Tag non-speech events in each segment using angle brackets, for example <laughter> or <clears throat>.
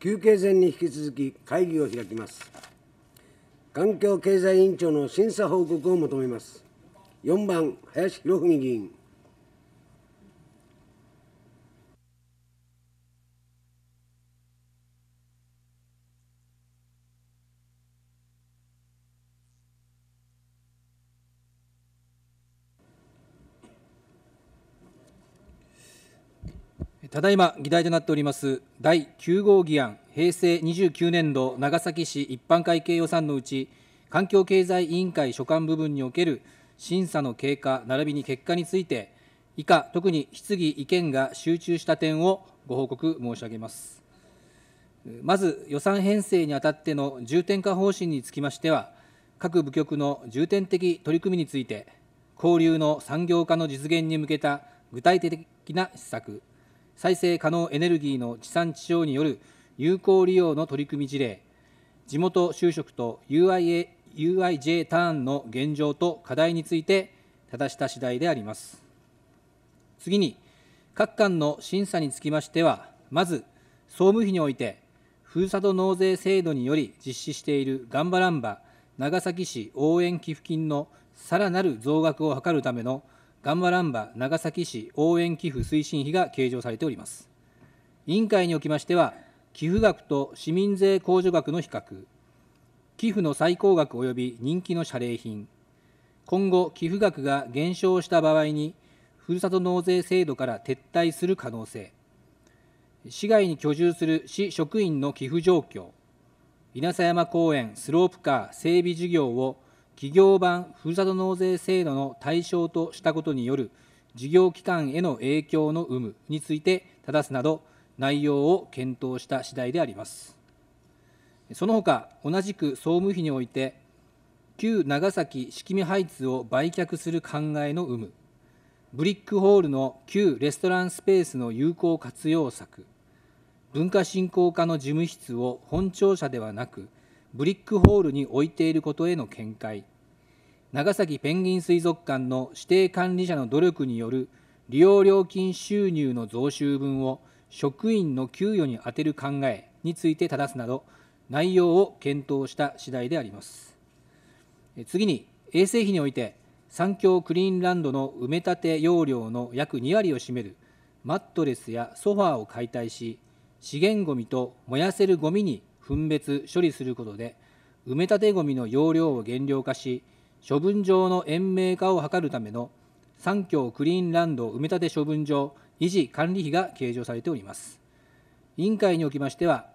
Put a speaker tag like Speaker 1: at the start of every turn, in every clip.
Speaker 1: 休憩前に引き続き会議を開きます環境経済委員長の審査報告を求めます4番林博文議員
Speaker 2: ただいま議題となっております第9号議案平成29年度長崎市一般会計予算のうち環境経済委員会所管部分における審査の経過並びに結果について以下特に質疑意見が集中した点をご報告申し上げますまず予算編成にあたっての重点化方針につきましては各部局の重点的取り組みについて交流の産業化の実現に向けた具体的な施策再生可能エネルギーの地産地消による有効利用の取り組み事例、地元就職と UIA UIJ ターンの現状と課題について、ただした次第であります。次に、各間の審査につきましては、まず、総務費において、ふるさと納税制度により実施しているガンバランバ長崎市応援寄付金のさらなる増額を図るためのガンバランバ長崎市応援寄付推進費が計上されております。委員会におきましては、寄付額と市民税控除額の比較、寄付の最高額及び人気の謝礼品、今後、寄付額が減少した場合に、ふるさと納税制度から撤退する可能性、市外に居住する市職員の寄付状況、稲佐山公園スロープカー整備事業を企業版ふるさと納税制度の対象としたことによる事業機関への影響の有無について正すなど内容を検討した次第でありますその他同じく総務費において旧長崎式見ハイツを売却する考えの有無ブリックホールの旧レストランスペースの有効活用策文化振興課の事務室を本庁舎ではなくブリックホールに置いていることへの見解長崎ペンギン水族館の指定管理者の努力による利用料金収入の増収分を職員の給与に充てる考えについて正すなど内容を検討した次第であります次に衛生費において産業クリーンランドの埋め立て容量の約2割を占めるマットレスやソファーを解体し資源ごみと燃やせるごみに分別処理することで埋め立てごみの容量を減量化し処分場の延命化を図るための三峡クリーンランド埋め立て処分場維持管理費が計上されております。委員会におきましては、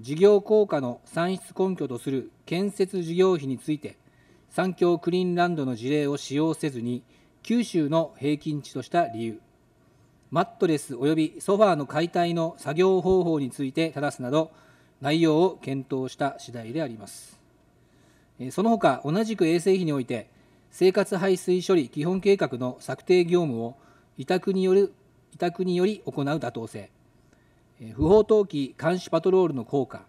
Speaker 2: 事業効果の算出根拠とする建設事業費について、三峡クリーンランドの事例を使用せずに、九州の平均値とした理由、マットレスおよびソファーの解体の作業方法について正すなど、内容を検討した次第であります。その他同じく衛生費において生活排水処理基本計画の策定業務を委託による委託により行う妥当性不法投棄監視パトロールの効果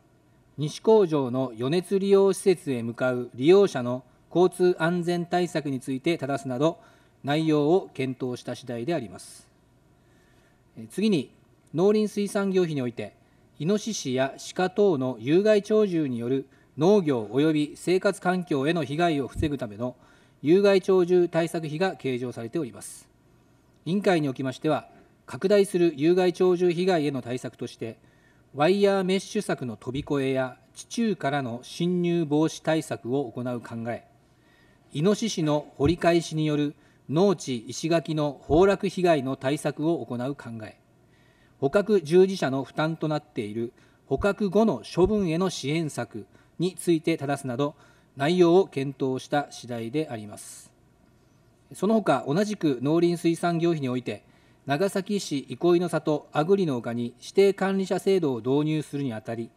Speaker 2: 西工場の余熱利用施設へ向かう利用者の交通安全対策について正すなど内容を検討した次第であります次に農林水産業費においてイノシシやシカ等の有害鳥獣による農業及び生活環境への被害を防ぐための有害鳥獣対策費が計上されております委員会におきましては拡大する有害鳥獣被害への対策としてワイヤーメッシュ柵の飛び越えや地中からの侵入防止対策を行う考えイノシシの掘り返しによる農地石垣の崩落被害の対策を行う考え捕獲従事者の負担となっている捕獲後の処分への支援策について正すなど内容を検討した次第でありますその他同じく農林水産業費において長崎市憩いの里アグリの丘に指定管理者制度を導入するにあたり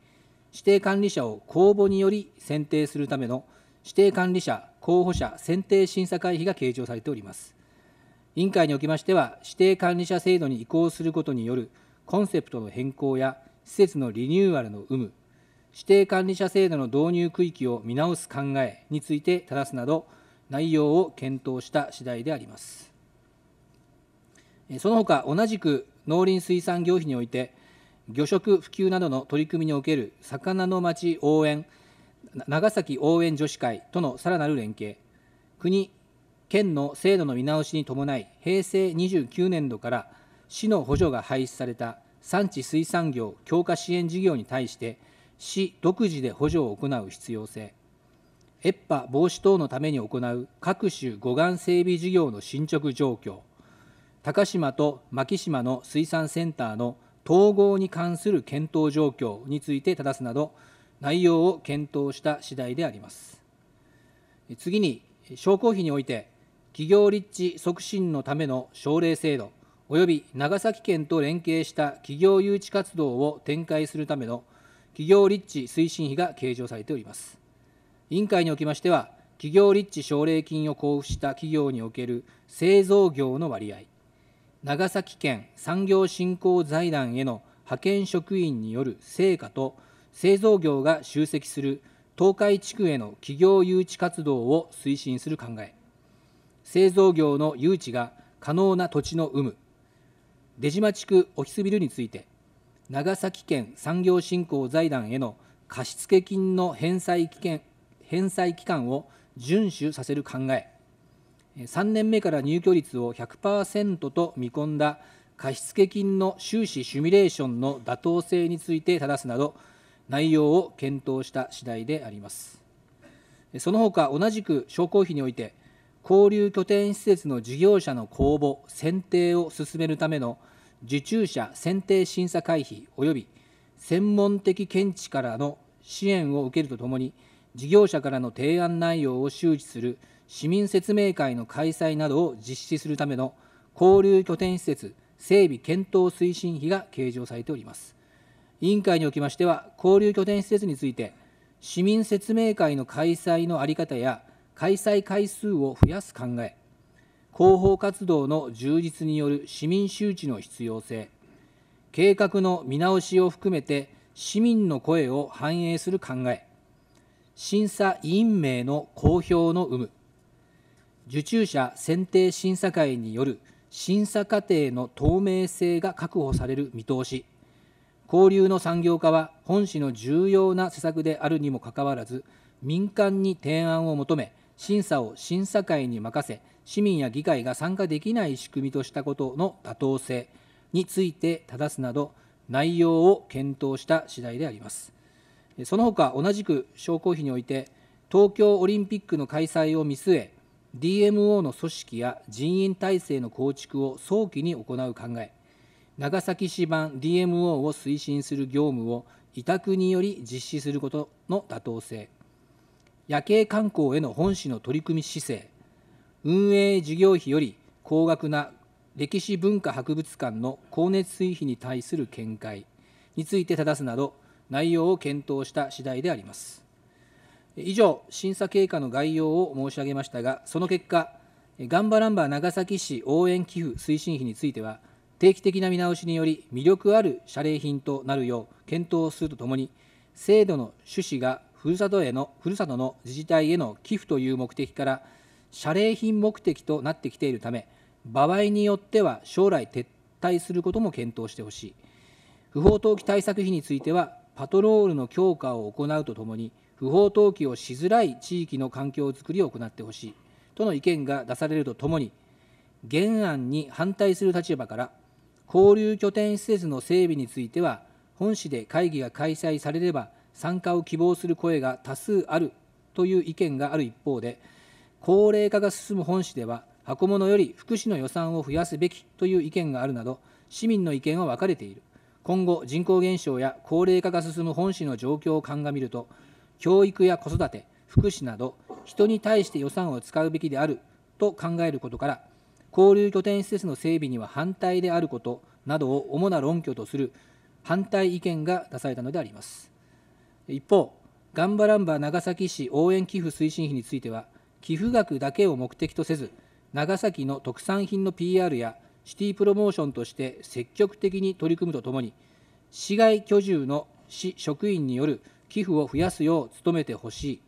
Speaker 2: 指定管理者を公募により選定するための指定管理者候補者選定審査会費が計上されております委員会におきましては指定管理者制度に移行することによるコンセプトの変更や施設のリニューアルの有無指定管理者制度の導入区域を見直す考えについて正すなど内容を検討した次第でありますその他同じく農林水産業費において魚食普及などの取り組みにおける魚の町応援長崎応援女子会とのさらなる連携国県の制度の見直しに伴い平成29年度から市の補助が廃止された産地水産業強化支援事業に対して市独自で補助を行う必要性越波防止等のために行う各種護岸整備事業の進捗状況高島と牧島の水産センターの統合に関する検討状況についてただすなど内容を検討した次第であります次に商工費において企業立地促進のための奨励制度及び長崎県と連携した企業誘致活動を展開するための企業立地推進費が計上されております。委員会におきましては、企業立地奨励金を交付した企業における製造業の割合、長崎県産業振興財団への派遣職員による成果と、製造業が集積する東海地区への企業誘致活動を推進する考え、製造業の誘致が可能な土地の有無、出島地区オフィスビルについて、長崎県産業振興財団への貸付金の返済期限返済期間を遵守させる考え、3年目から入居率を100%と見込んだ貸付金の収支シュミュレーションの妥当性について正すなど、内容を検討した次第であります。その他、同じく商工費において、交流拠点施設の事業者の公募・選定を進めるための受注者選定審査会費及び専門的見地からの支援を受けるとともに、事業者からの提案内容を周知する市民説明会の開催などを実施するための交流拠点施設整備検討推進費が計上されております。委員会におきましては、交流拠点施設について、市民説明会の開催の在り方や開催回数を増やす考え、広報活動の充実による市民周知の必要性、計画の見直しを含めて市民の声を反映する考え、審査委員名の公表の有無、受注者選定審査会による審査過程の透明性が確保される見通し、交流の産業化は本市の重要な施策であるにもかかわらず、民間に提案を求め、審査を審査会に任せ、市民や議会が参加できない仕組みとしたことの妥当性について正すなど、内容を検討した次第であります。その他、同じく商工費において、東京オリンピックの開催を見据え、DMO の組織や人員体制の構築を早期に行う考え、長崎市版 DMO を推進する業務を委託により実施することの妥当性、夜景観光への本市の取り組み姿勢、運営事業費より高額な歴史文化博物館の光熱水費に対する見解について正すなど内容を検討した次第であります以上審査経過の概要を申し上げましたがその結果ガンバランバー長崎市応援寄付推進費については定期的な見直しにより魅力ある謝礼品となるよう検討するとともに制度の趣旨がふるさとへのふるさとの自治体への寄付という目的から謝礼品目的となってきているため場合によっては将来撤退することも検討してほしい不法投棄対策費についてはパトロールの強化を行うとともに不法投棄をしづらい地域の環境づくりを行ってほしいとの意見が出されるとともに原案に反対する立場から交流拠点施設の整備については本市で会議が開催されれば参加を希望する声が多数あるという意見がある一方で高齢化が進む本市では箱物より福祉の予算を増やすべきという意見があるなど市民の意見は分かれている今後人口減少や高齢化が進む本市の状況を鑑みると教育や子育て福祉など人に対して予算を使うべきであると考えることから交流拠点施設の整備には反対であることなどを主な論拠とする反対意見が出されたのであります一方ガンバランバ長崎市応援寄付推進費については寄付額だけを目的とせず長崎の特産品の PR やシティプロモーションとして積極的に取り組むとともに市外居住の市職員による寄付を増やすよう努めてほしい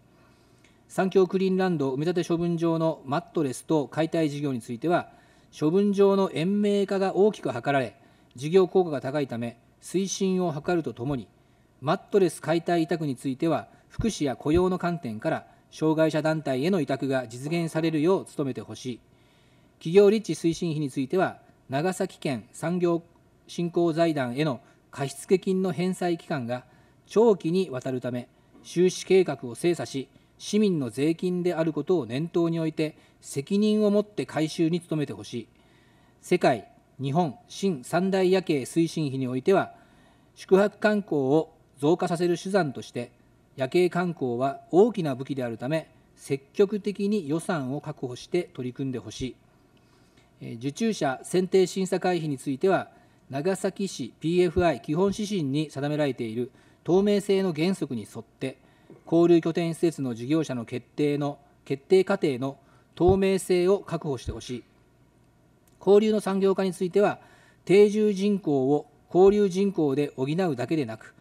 Speaker 2: 産業クリーンランド埋め立て処分場のマットレス等解体事業については処分場の延命化が大きく図られ事業効果が高いため推進を図るとともにマットレス解体委託については福祉や雇用の観点から障害者団体への委託が実現されるよう努めてほしい企業立地推進費については長崎県産業振興財団への貸付金の返済期間が長期にわたるため収支計画を精査し市民の税金であることを念頭において責任を持って回収に努めてほしい世界日本新三大夜景推進費においては宿泊観光を増加させる手段として夜景観光は大きな武器であるため積極的に予算を確保して取り組んでほしい受注者選定審査会費については長崎市 PFI 基本指針に定められている透明性の原則に沿って交流拠点施設の事業者の決定の決定過程の透明性を確保してほしい交流の産業化については定住人口を交流人口で補うだけでなく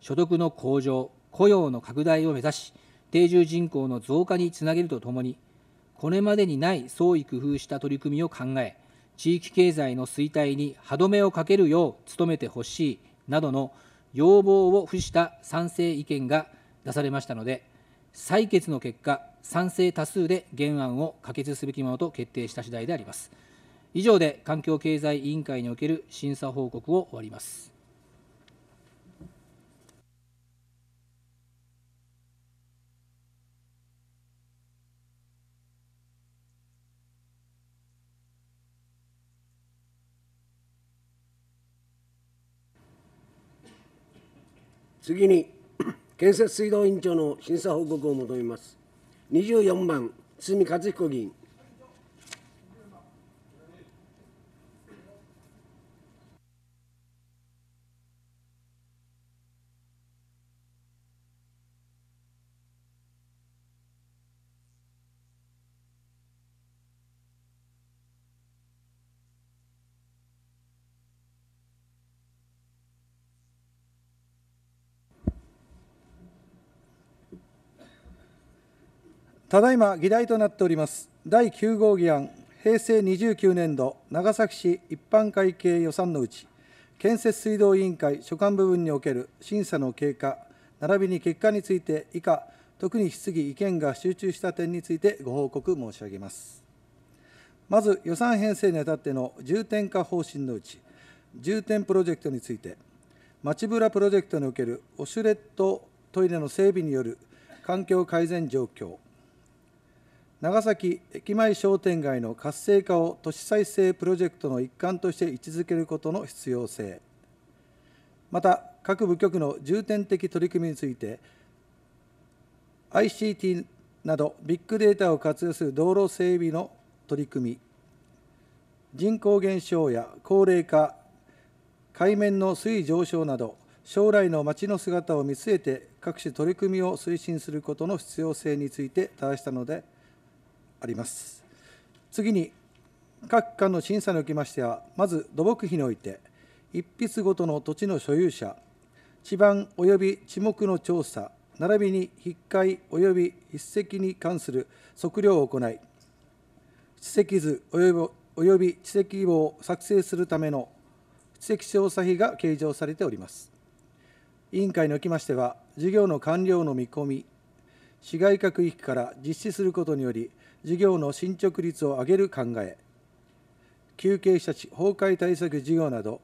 Speaker 2: 所得の向上雇用の拡大を目指し、定住人口の増加につなげるとともに、これまでにない創意工夫した取り組みを考え、地域経済の衰退に歯止めをかけるよう努めてほしいなどの要望を付した賛成意見が出されましたので、採決の結果、賛成多数で原案を可決すべきものと決定した次第であります。以上で環境経済委員会における審査報告を終わります。
Speaker 1: 次に、<clears throat> 建設水道委員長の審査報告を求めます。24番、堤和彦議員。
Speaker 3: ただいま議題となっております第9号議案平成29年度長崎市一般会計予算のうち建設水道委員会所管部分における審査の経過並びに結果について以下特に質疑意見が集中した点についてご報告申し上げますまず予算編成にあたっての重点化方針のうち重点プロジェクトについて町ぶらプロジェクトにおけるオシュレットトイレの整備による環境改善状況長崎駅前商店街の活性化を都市再生プロジェクトの一環として位置づけることの必要性また各部局の重点的取り組みについて ICT などビッグデータを活用する道路整備の取り組み人口減少や高齢化海面の水位上昇など将来の町の姿を見据えて各種取り組みを推進することの必要性についてただしたのであります。次に、各館の審査におきましては、まず土木費において、一筆ごとの土地の所有者、地盤及び地目の調査、並びに筆会及び筆跡に関する測量を行い、地籍図及び地籍簿を作成するための地籍調査費が計上されております。委員会におきましては、事業の完了の見込み、市街区域から実施することにより、事業の進捗率を上げる考え休憩者地崩壊対策事業など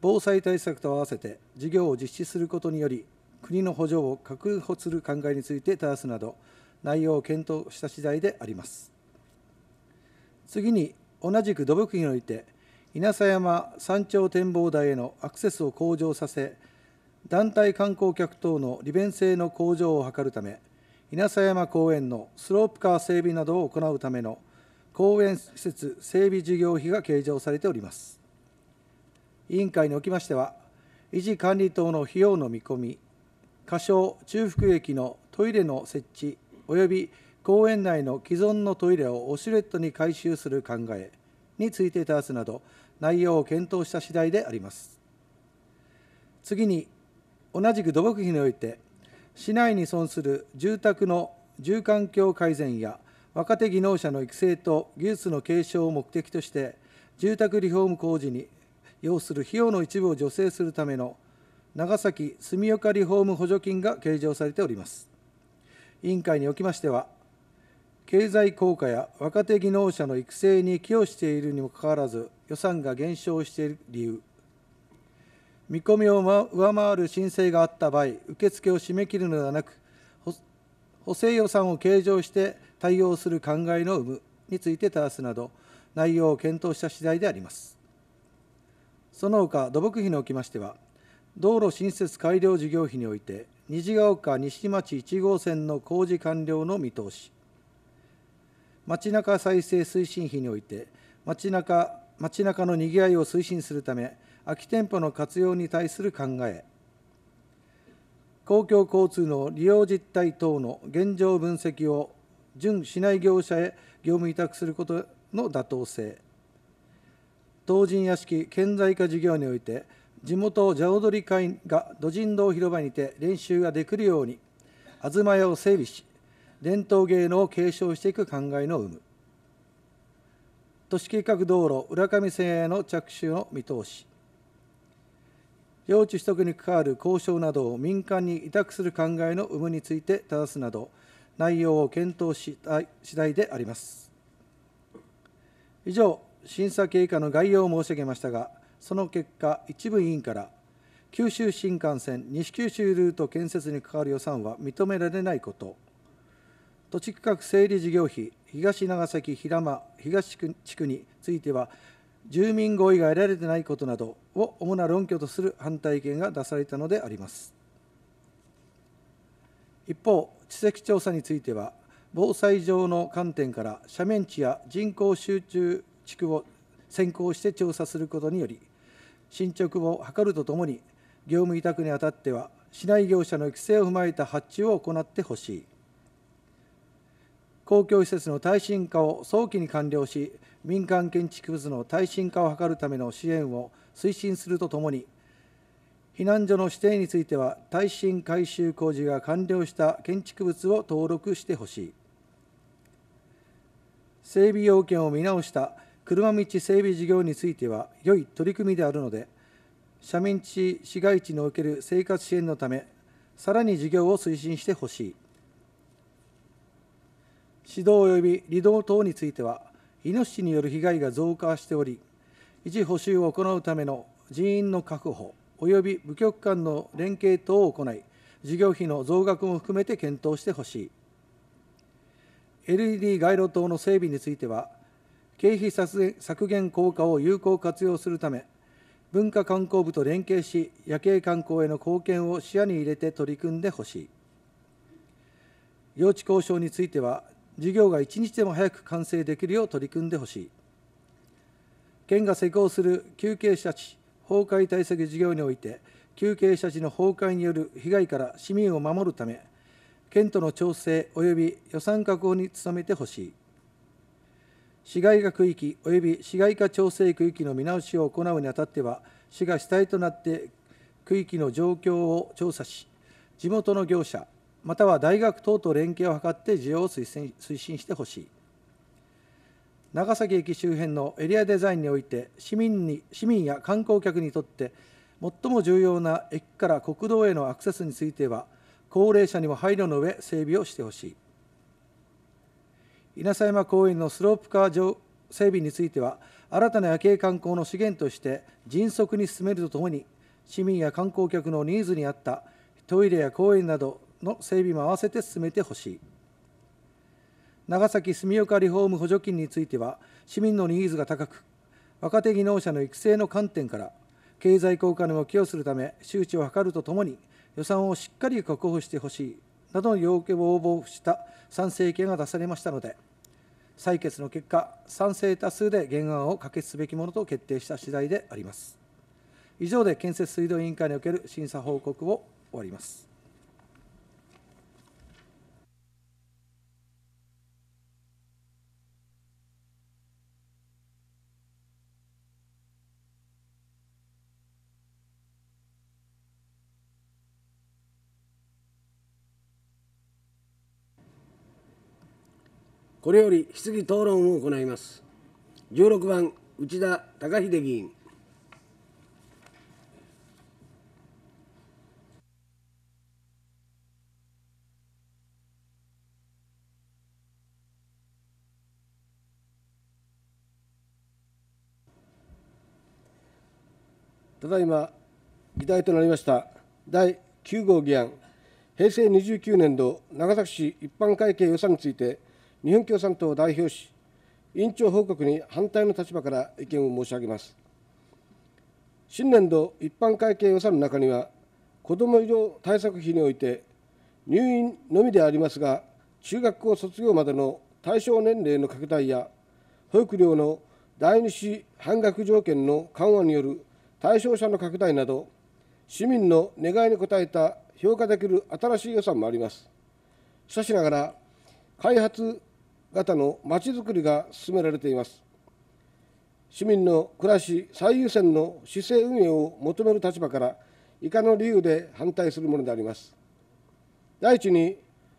Speaker 3: 防災対策と合わせて事業を実施することにより国の補助を確保する考えについてただすなど内容を検討した次第であります次に同じく土木において稲佐山山頂展望台へのアクセスを向上させ団体観光客等の利便性の向上を図るため稲佐山公園のスロープカー整備などを行うための公園施設整備事業費が計上されております委員会におきましては維持管理等の費用の見込み仮称中腹駅のトイレの設置及び公園内の既存のトイレをオシュレットに改修する考えについてたすなど内容を検討した次第であります次に同じく土木費において市内に存する住宅の住環境改善や若手技能者の育成と技術の継承を目的として住宅リフォーム工事に要する費用の一部を助成するための長崎住岡リフォーム補助金が計上されております委員会におきましては経済効果や若手技能者の育成に寄与しているにもかかわらず予算が減少している理由見込みを上回る申請があった場合、受付を締め切るのではなく、補正予算を計上して対応する考えの有無についてただすなど、内容を検討した次第であります。その他、土木費におきましては、道路新設改良事業費において、虹ヶ丘西町1号線の工事完了の見通し、町中再生推進費において、町中町中のにぎわいを推進するため、空き店舗の活用に対する考え公共交通の利用実態等の現状分析を準市内業者へ業務委託することの妥当性当人屋敷建材化事業において地元蛇踊り会が土人堂広場にて練習ができるように東屋を整備し伝統芸能を継承していく考えの有無都市計画道路浦上線への着手の見通し用地取得に関わる交渉などを民間に委託する考えの有無について正すなど、内容を検討したい次第であります。以上、審査経過の概要を申し上げましたが、その結果、一部委員から、九州新幹線、西九州ルート建設に関わる予算は認められないこと、土地区画整理事業費、東長崎、平間、東地区については、住民合意が得られてないことなどを主な論拠とする反対意見が出されたのであります一方地籍調査については防災上の観点から斜面地や人口集中地区を先行して調査することにより進捗を図るとともに業務委託にあたっては市内業者の育成を踏まえた発注を行ってほしい公共施設の耐震化を早期に完了し民間建築物の耐震化を図るための支援を推進するとともに、避難所の指定については、耐震改修工事が完了した建築物を登録してほしい。整備要件を見直した車道整備事業については、良い取り組みであるので、斜面地、市街地における生活支援のため、さらに事業を推進してほしい。指導及び離道等については、イノシシによる被害が増加しており維持補修を行うための人員の確保及び部局間の連携等を行い事業費の増額も含めて検討してほしい LED 街路灯の整備については経費削減効果を有効活用するため文化観光部と連携し夜景観光への貢献を視野に入れて取り組んでほしい用地交渉については事業が一日でも早く完成できるよう取り組んでほしい。県が施行する休憩者地崩壊対策事業において、休憩者地の崩壊による被害から市民を守るため、県との調整及び予算確保に努めてほしい。市街化区域及び市街化調整区域の見直しを行うにあたっては、市が主体となって区域の状況を調査し、地元の業者、または大学等と連携を図って需要を推進してほしい長崎駅周辺のエリアデザインにおいて市民に市民や観光客にとって最も重要な駅から国道へのアクセスについては高齢者にも配慮の上整備をしてほしい稲佐山公園のスロープカー整備については新たな夜景観光の資源として迅速に進めるとともに市民や観光客のニーズに合ったトイレや公園などの整備も併せて進めてほしい長崎住岡リフォーム補助金については市民のニーズが高く若手技能者の育成の観点から経済効果にも寄与するため周知を図るとともに予算をしっかり確保してほしいなどの要求を応募した賛成意見が出されましたので採決の結果賛成多数で原案を可決すべきものと決定した次第であります以上で建設水道委員会における審査報告を終わります
Speaker 1: これより質疑討論を行います。16番、内田隆秀議員。
Speaker 4: ただいま議題となりました第9号議案平成29年度長崎市一般会計予算について日本共産党を代表し、委員長報告に反対の立場から意見を申し上げます。新年度一般会計予算の中には、子ども医療対策費において、入院のみでありますが、中学校卒業までの対象年齢の拡大や、保育料の第2子半額条件の緩和による対象者の拡大など、市民の願いに応えた評価できる新しい予算もあります。しかしながら、開発型のまちづくりが進められています市民の暮らし最優先の市政運営を求める立場から以下の理由で反対するものであります第一に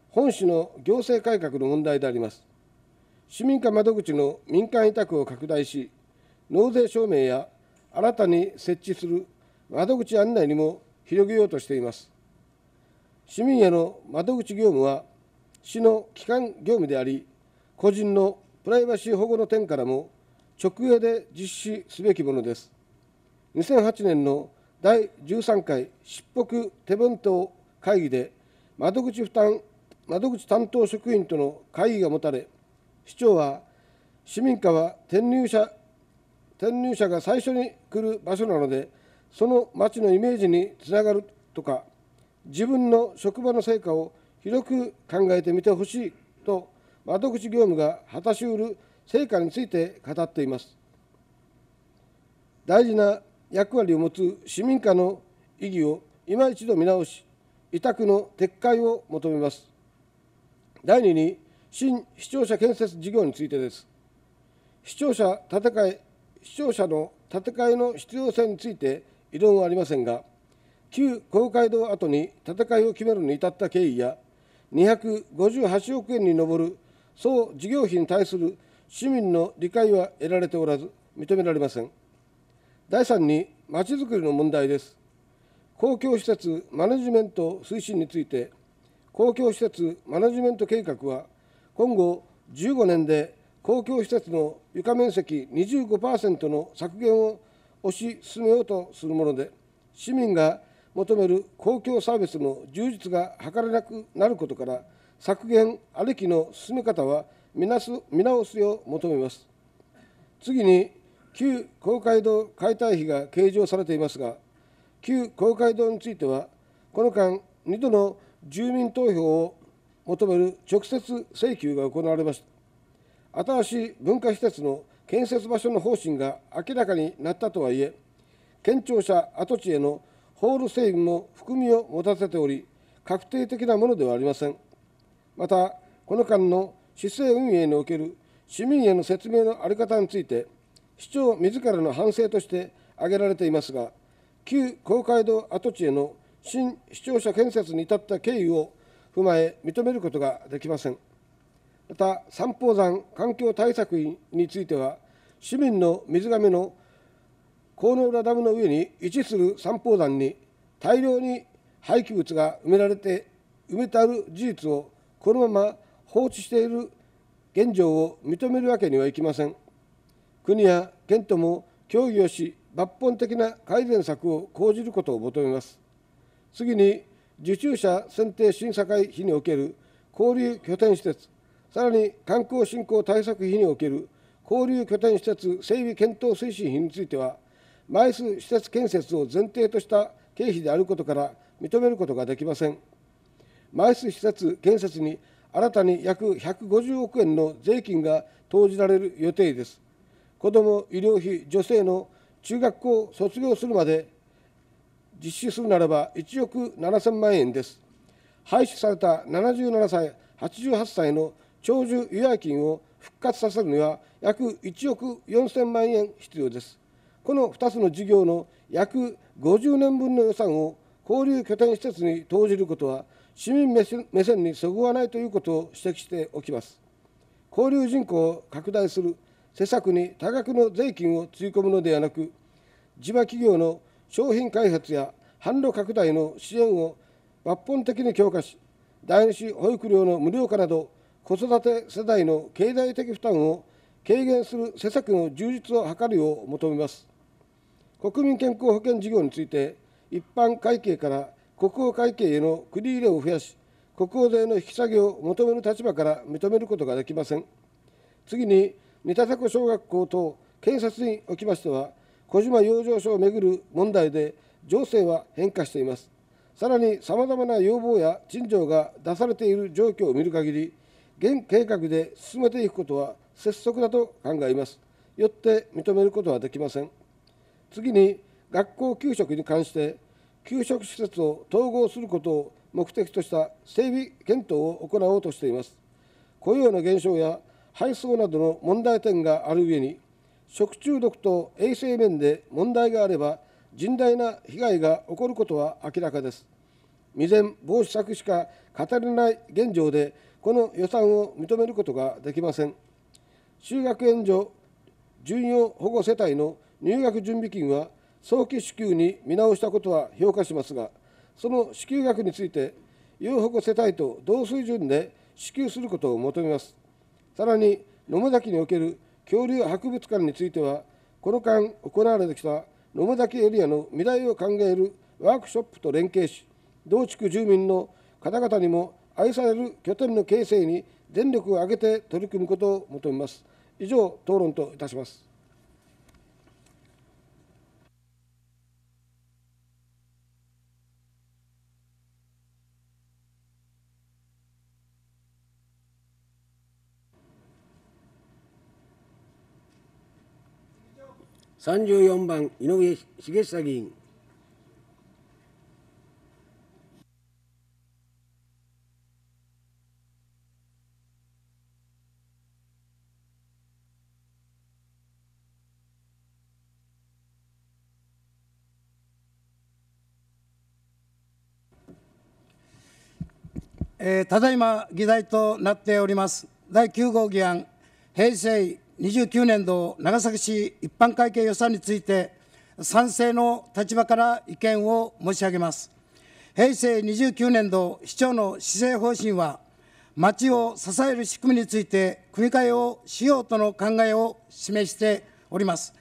Speaker 4: 本市の行政改革の問題であります市民課窓口の民間委託を拡大し納税証明や新たに設置する窓口案内にも広げようとしています市民への窓口業務は市の基幹業務であり個人のプライバシー保護の点からも直営で実施すべきものです。2008年の第13回漆北手弁当会議で窓口負担窓口担当職員との会議が持たれ市長は市民課は転入者転入者が最初に来る場所なのでその町のイメージにつながるとか自分の職場の成果を広く考えてみてほしいと窓口業務が果たしうる成果について語っています。大事な役割を持つ市民課の意義を今一度見直し、委託の撤回を求めます。第2に、新視聴者建設事業についてです。視聴者建て替え、視聴者の建て替えの必要性について異論はありませんが、旧公会堂跡に建て替えを決めるに至った経緯や、258億円に上るそう事業費に対する市民の理解は得られておらず、認められません。第3に、まちづくりの問題です。公共施設マネジメント推進について、公共施設マネジメント計画は、今後15年で公共施設の床面積25%の削減を推し進めようとするもので、市民が求める公共サービスの充実が図れなくなることから、削減ありきの進め方は見なす見直すよう求めます。次に、旧公会堂解体費が計上されていますが、旧公会堂については、この間、2度の住民投票を求める直接請求が行われました。新しい文化施設の建設場所の方針が明らかになったとはいえ、県庁舎跡地へのホール整備も含みを持たせており、確定的なものではありません。またこの間の市政運営における市民への説明の在り方について市長自らの反省として挙げられていますが旧公会堂跡地への新市庁舎建設に至った経緯を踏まえ認めることができませんまた三宝山環境対策員については市民の水がめの河野浦ダムの上に位置する三宝山に大量に廃棄物が埋められて埋めてある事実をこのまま放置している現状を認めるわけにはいきません国や県とも協議をし抜本的な改善策を講じることを求めます次に受注者選定審査会費における交流拠点施設さらに観光振興対策費における交流拠点施設整備検討推進費については枚数施設建設を前提とした経費であることから認めることができません。毎数施設建設に新たに約150億円の税金が投じられる予定です。子ども医療費助成の中学校を卒業するまで実施するならば1億7000万円です。廃止された77歳、88歳の長寿与野金を復活させるには約1億4000万円必要です。この2つの事業の約50年分の予算を交流拠点施設に投じることは市民目線にそぐわないということを指摘しておきます。交流人口を拡大する施策に多額の税金をつぎ込むのではなく、地場企業の商品開発や販路拡大の支援を抜本的に強化し、第二子保育料の無料化など、子育て世代の経済的負担を軽減する施策の充実を図るよう求めます。国民健康保険事業について、一般会計から国王会計への繰り入れを増やし、国王税の引き下げを求める立場から認めることができません。次に、三田迫小学校等検察におきましては、小島養生所をめぐる問題で情勢は変化しています。さらに、さまざまな要望や陳情が出されている状況を見る限り、現計画で進めていくことは拙速だと考えます。よって認めることはできません。次に、学校給食に関して、給食施設を統合することを目的とした整備検討を行おうとしています雇用の減少や配送などの問題点がある上に食中毒と衛生面で問題があれば甚大な被害が起こることは明らかです未然防止策しか語れない現状でこの予算を認めることができません就学援助、準用保護世帯の入学準備金は早期支給に見直したことは評価しますが、その支給額について、有保護世帯と同水準で支給することを求めます。さらに、野間崎における恐竜博物館については、この間行われてきた野間崎エリアの未来を考えるワークショップと連携し、同地区住民の方々にも愛される拠点の形成に全力を挙げて取り組むことを求めます。以上、討論といたします。
Speaker 1: 三十四番井上茂久議員
Speaker 5: えただいま議題となっております第9号議案平成29年度長崎市一般会計予算について、賛成の立場から意見を申し上げます。平成29年度市長の施政方針は、町を支える仕組みについて、組み替えをしようとの考えを示しております。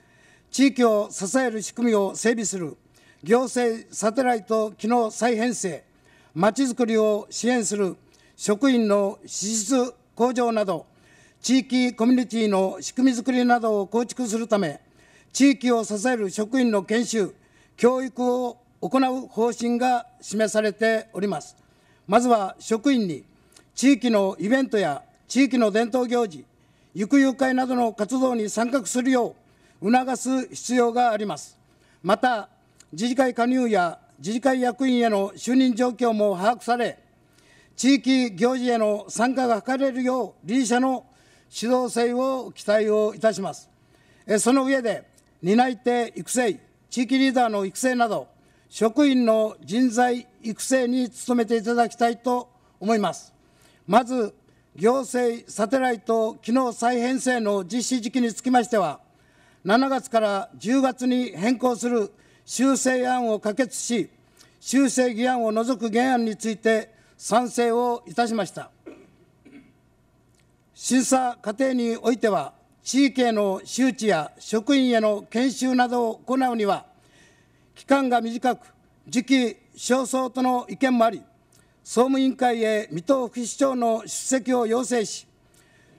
Speaker 5: 地域を支える仕組みを整備する、行政サテライト機能再編成、まちづくりを支援する、職員の資質向上など、地域コミュニティの仕組みづくりなどを構築するため、地域を支える職員の研修、教育を行う方針が示されております。まずは職員に、地域のイベントや地域の伝統行事、育友会などの活動に参画するよう促す必要があります。また、自治会加入や自治会役員への就任状況も把握され、地域行事への参加が図れるよう、理事者の指導性を期待をいたします。その上で、担い手育成、地域リーダーの育成など、職員の人材育成に努めていただきたいと思います。まず、行政サテライト機能再編成の実施時期につきましては、7月から10月に変更する修正案を可決し、修正議案を除く原案について賛成をいたしました。審査過程においては、地域への周知や職員への研修などを行うには、期間が短く、時期尚早との意見もあり、総務委員会へ水戸副市長の出席を要請し、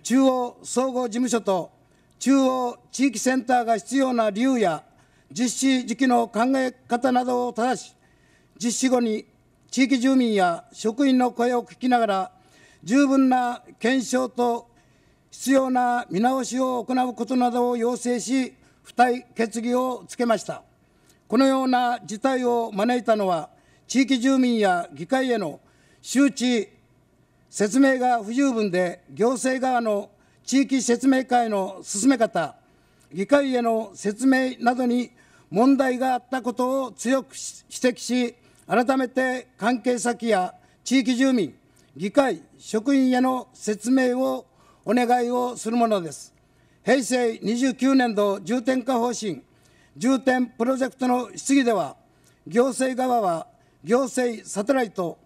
Speaker 5: 中央総合事務所と中央地域センターが必要な理由や実施時期の考え方などを正し、実施後に地域住民や職員の声を聞きながら、十分な検証と必要な見直しを行うことなどを要請し、付帯決議をつけました。このような事態を招いたのは、地域住民や議会への周知、説明が不十分で、行政側の地域説明会の進め方、議会への説明などに問題があったことを強く指摘し、改めて関係先や地域住民、議会、職員への説明をお願いをするものです。平成29年度重点化方針、重点プロジェクトの質疑では、行政側は行政サテライト、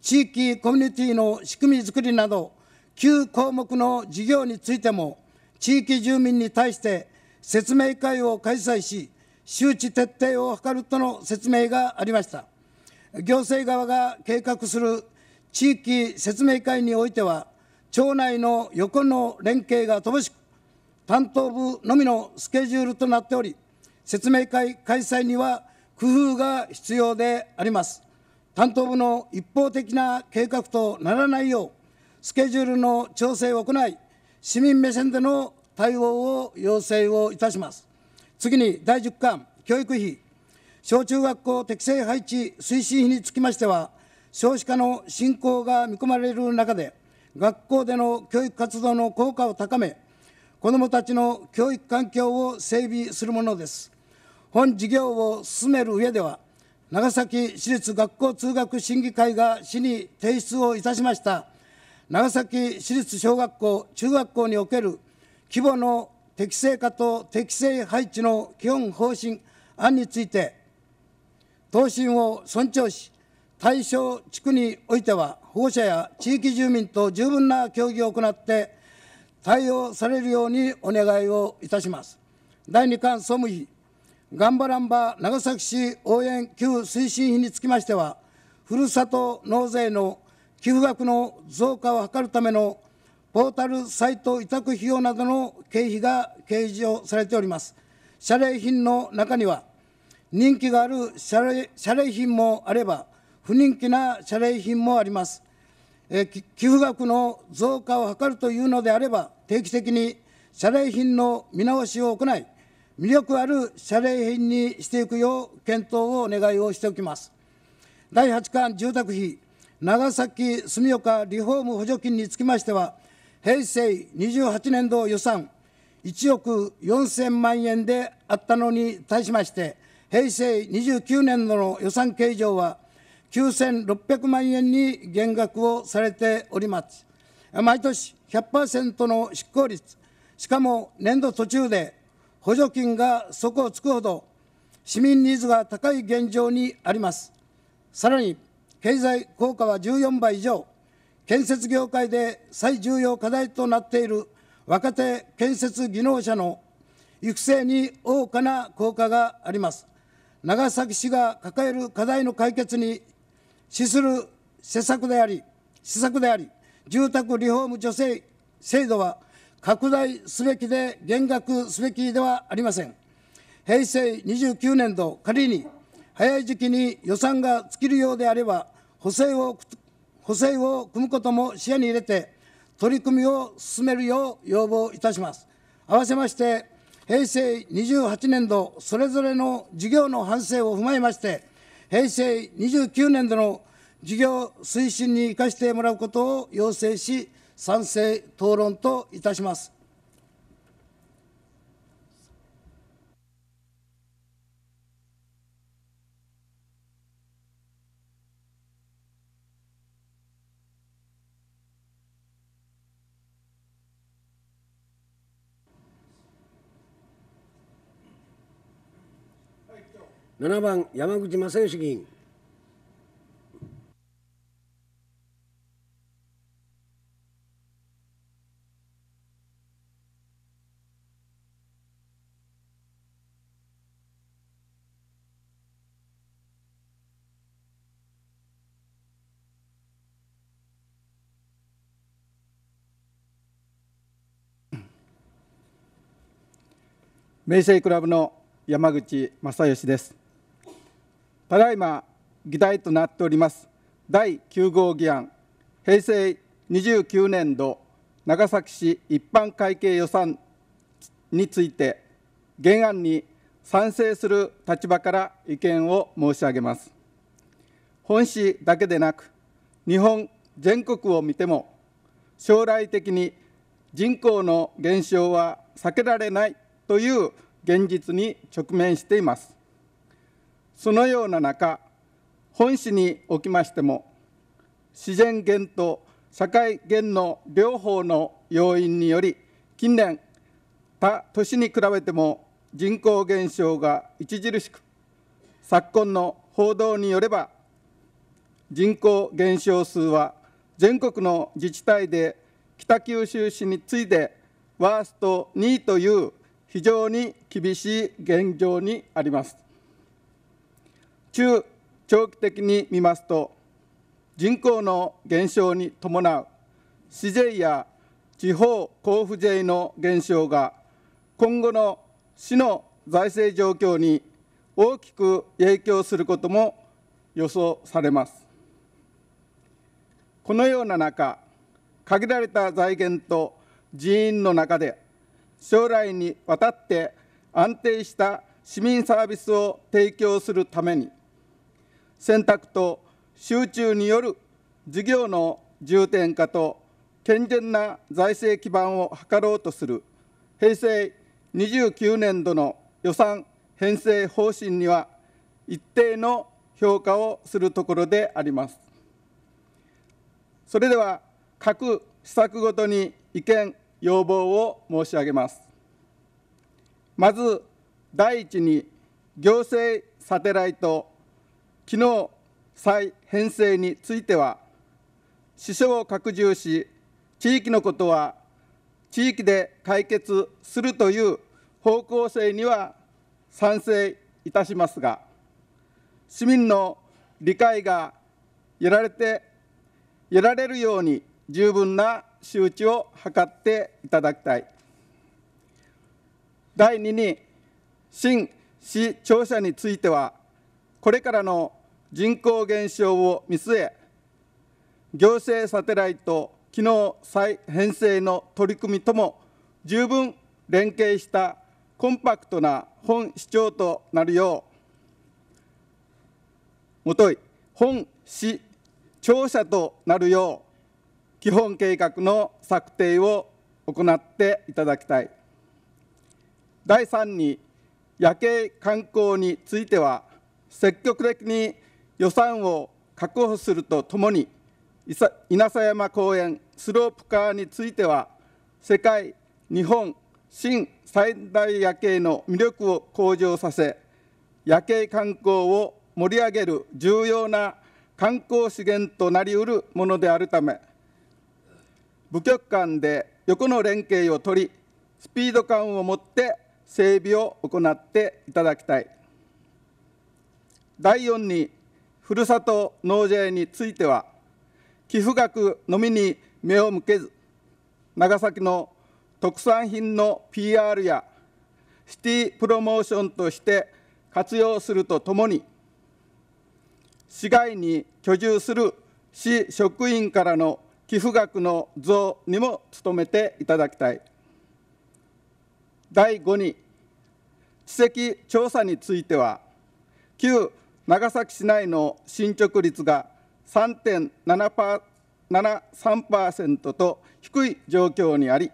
Speaker 5: 地域コミュニティの仕組みづくりなど、9項目の事業についても、地域住民に対して説明会を開催し、周知徹底を図るとの説明がありました。行政側が計画する地域説明会においては、町内の横の連携が乏しく、担当部のみのスケジュールとなっており、説明会開催には工夫が必要であります。担当部の一方的な計画とならないよう、スケジュールの調整を行い、市民目線での対応を要請をいたします。次に第10巻教育費、小中学校適正配置推進費につきましては、少子化の進行が見込まれる中で、学校での教育活動の効果を高め、子どもたちの教育環境を整備するものです。本事業を進める上では、長崎市立学校通学審議会が市に提出をいたしました長崎市立小学校中学校における規模の適正化と適正配置の基本方針案について答申を尊重し対象地区においては保護者や地域住民と十分な協議を行って対応されるようにお願いをいたします。第2巻総務費、頑張らんば長崎市応援給付推進費につきましては、ふるさと納税の寄付額の増加を図るためのポータルサイト委託費用などの経費が計上されております。謝礼品の中には、人気がある謝礼謝礼品もあれば、不人気な謝礼品もあります。え寄付額の増加を図るというのであれば、定期的に謝礼品の見直しを行い、魅力ある謝礼品にしていくよう検討をお願いをしておきます。第8巻住宅費、長崎住岡リフォーム補助金につきましては、平成28年度予算1億4000万円であったのに対しまして、平成29年度の予算計上は9600万円に減額をされております。毎年100%の執行率、しかも年度途中で補助金が底をつくほど市民ニーズが高い現状にあります。さらに経済効果は14倍以上、建設業界で最重要課題となっている若手建設技能者の育成に大かな効果があります。長崎市が抱える課題の解決に資する施策であり、施策であり、住宅リフォーム助成制度は拡大すべきで減額すべきではありません。平成29年度、仮に早い時期に予算が尽きるようであれば、補正を補正を組むことも視野に入れて、取り組みを進めるよう要望いたします。合わせまして、平成28年度、それぞれの事業の反省を踏まえまして、平成29年度の事業推進に生かしてもらうことを要請し賛成討論といたします。
Speaker 1: 七番山口正義議員
Speaker 6: 明星クラブの山口正義ですただいま議題となっております第9号議案平成29年度長崎市一般会計予算について原案に賛成する立場から意見を申し上げます本市だけでなく日本全国を見ても将来的に人口の減少は避けられないという現実に直面していますそのような中本市におきましても自然源と社会源の両方の要因により近年他都市に比べても人口減少が著しく昨今の報道によれば人口減少数は全国の自治体で北九州市に次いでワースト2位という非常に厳しい現状にあります。中長期的に見ますと人口の減少に伴う市税や地方交付税の減少が今後の市の財政状況に大きく影響することも予想されますこのような中限られた財源と人員の中で将来にわたって安定した市民サービスを提供するために選択と集中による事業の重点化と健全な財政基盤を図ろうとする平成29年度の予算編成方針には一定の評価をするところであります。それでは各施策ごとに意見要望を申し上げます。まず第一に行政サテライト昨日再編成については支障を拡充し地域のことは地域で解決するという方向性には賛成いたしますが市民の理解が得られて得られるように十分な周知を図っていただきたい第2に新市庁舎についてはこれからの人口減少を見据え、行政サテライト機能再編成の取り組みとも十分連携したコンパクトな本市長となるよう、もとい、本市庁舎となるよう、基本計画の策定を行っていただきたい。第3に、夜景観光については、積極的に予算を確保するとともに、稲佐山公園スロープカーについては、世界、日本、新最大夜景の魅力を向上させ、夜景観光を盛り上げる重要な観光資源となりうるものであるため、部局間で横の連携を取り、スピード感を持って整備を行っていただきたい。第4に、ふるさと納税については、寄付額のみに目を向けず、長崎の特産品の PR やシティプロモーションとして活用するとともに、市外に居住する市職員からの寄付額の増にも努めていただきたい。第5に、地籍調査については、旧長崎市内の進捗率が3.73%と低い状況にあり、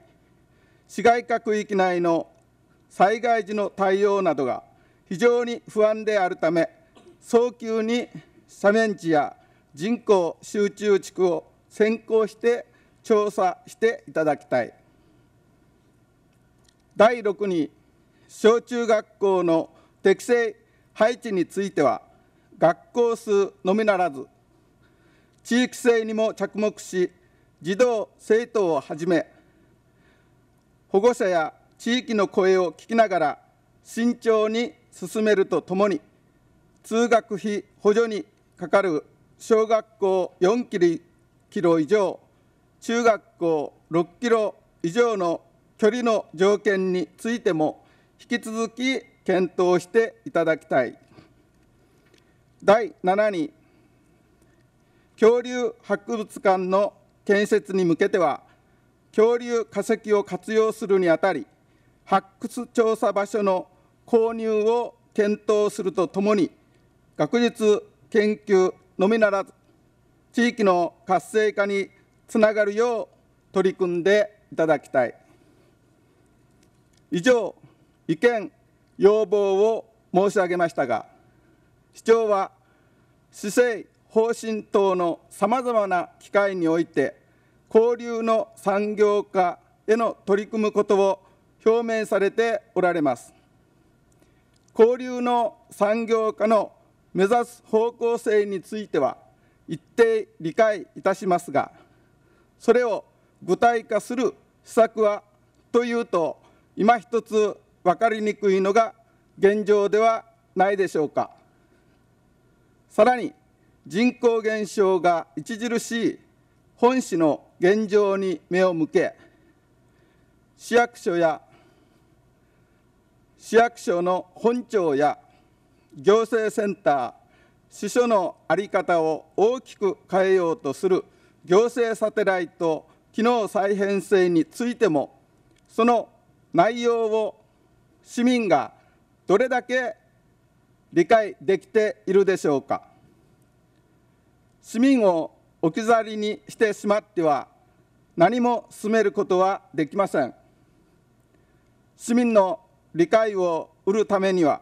Speaker 6: 市街区域内の災害時の対応などが非常に不安であるため、早急に斜面地や人口集中地区を先行して調査していただきたい。第6に小中学校の適正配置については学校数のみならず地域性にも着目し児童生徒をはじめ保護者や地域の声を聞きながら慎重に進めるとともに通学費補助にかかる小学校4キロ以上中学校6キロ以上の距離の条件についても引き続き検討していただきたい。第7に恐竜博物館の建設に向けては恐竜化石を活用するにあたり発掘調査場所の購入を検討するとともに学術研究のみならず地域の活性化につながるよう取り組んでいただきたい以上意見要望を申し上げましたが市長は市政方針等のさまざまな機会において交流の産業化への取り組むことを表明されておられます交流の産業化の目指す方向性については一定理解いたしますがそれを具体化する施策はというと今一つ分かりにくいのが現状ではないでしょうか。さらに人口減少が著しい本市の現状に目を向け市役所や市役所の本庁や行政センター支所の在り方を大きく変えようとする行政サテライト機能再編成についてもその内容を市民がどれだけ理解できているでしょうか市民を置き去りにしてしまっては何も進めることはできません市民の理解を得るためには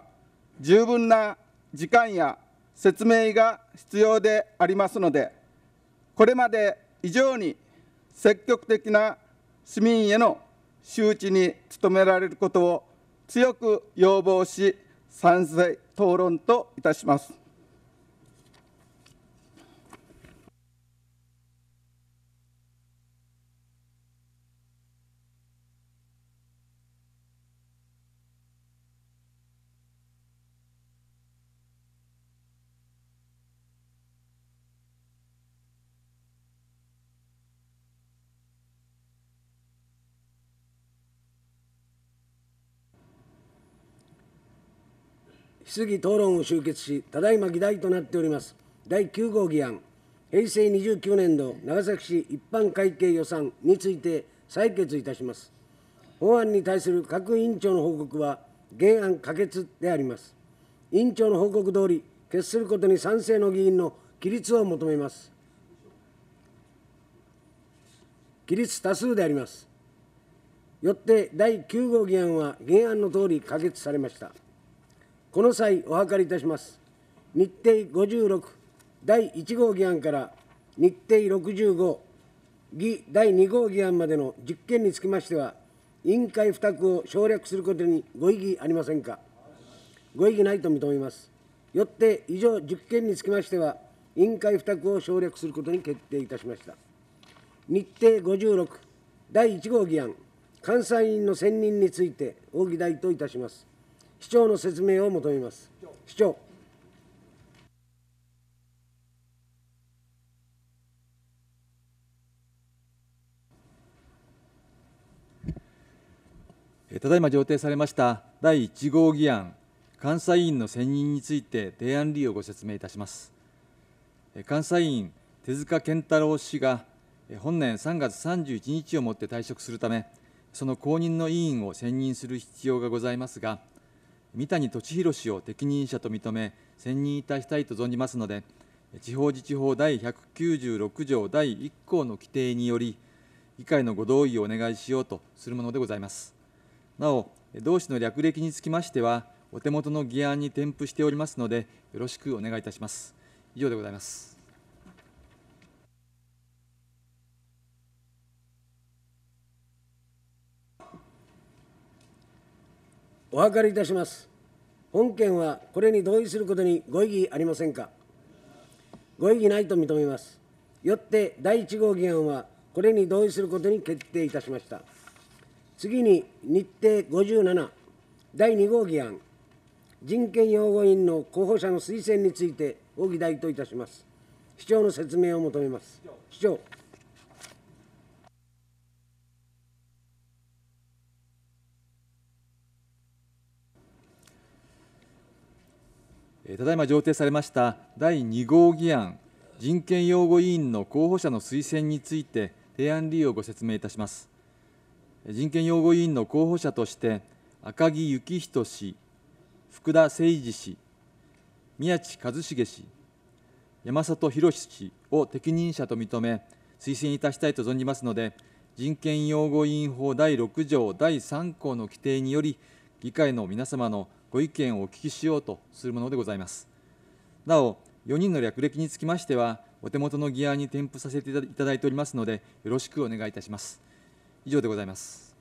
Speaker 6: 十分な時間や説明が必要でありますのでこれまで以上に積極的な市民への周知に努められることを強く要望し賛成討論といたします。
Speaker 1: 質疑討論を終結し、ただいま議題となっております、第9号議案、平成29年度長崎市一般会計予算について採決いたします。法案に対する各委員長の報告は、原案可決であります。委員長の報告通り、決することに賛成の議員の起立を求めます。起立多数であります。よって第9号議案は原案の通り可決されました。この際お諮りいたします日程56第1号議案から日程65議第2号議案までの実件につきましては委員会付託を省略することにご異議ありませんかご異議ないと認めますよって以上10件につきましては委員会付託を省略することに決定いたしました日程56第1号議案監査委員の選任について、大議題といたします。市長の説明を求めます。市長
Speaker 7: ただいま上呈されました第1号議案、監査委員の選任について提案理由をご説明いたします。監査委員、手塚健太郎氏が本年3月31日をもって退職するため、その後任の委員を選任する必要がございますが、三谷俊弘氏を適任者と認め選任いたしたいと存じますので地方自治法第196条第1項の規定により議会のご同意をお願いしようとするものでございますなお同氏の略歴につきましてはお手元の議案に添付しておりますのでよろしくお願いいたします以上でございます
Speaker 1: お諮りいたします本件はこれに同意することにご異議ありませんかご異議ないと認めますよって第1号議案はこれに同意することに決定いたしました次に日程57第2号議案人権擁護員の候補者の推薦についてご議題といたします市長の説明を求めます市長
Speaker 7: ただいま上程されました第2号議案人権擁護委員の候補者の推薦について提案理由をご説明いたします人権擁護委員の候補者として赤木幸人氏福田誠二氏宮地一茂氏山里博氏を適任者と認め推薦いたしたいと存じますので人権擁護委員法第6条第3項の規定により議会の皆様のご意見をお聞きしようとするものでございます。なお、4人の略歴につきましては、お手元の議案に添付させていただいておりますので、よろしくお願いいたします。以上でございます。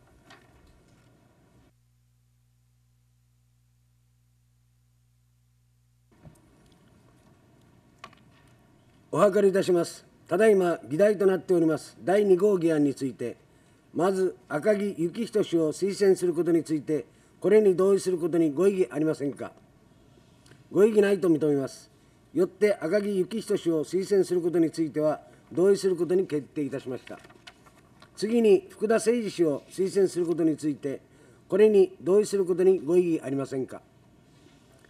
Speaker 1: お諮りいたします。ただいま議題となっております第2号議案について、まず赤木幸人氏を推薦することについて、これに同意することにご異議ありませんかご異議ないと認めますよって赤木幸人氏を推薦することについては同意することに決定いたしました次に福田誠二氏を推薦することについてこれに同意することにご異議ありませんか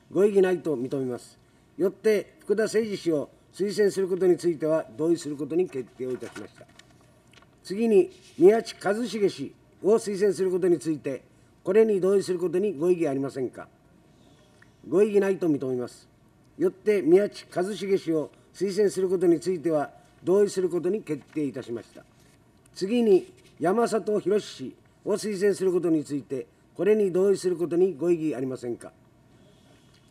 Speaker 1: ご異議ないと認めますよって福田誠二氏を推薦することについては同意することに決定をいたしました次に宮地一茂氏を推薦することについてこれに同意することにご異議ありませんか。ご異議ないと認めます。よって宮地一茂氏を推薦することについては同意することに決定いたしました。次に山里博氏を推薦することについて、これに同意することにご異議ありませんか。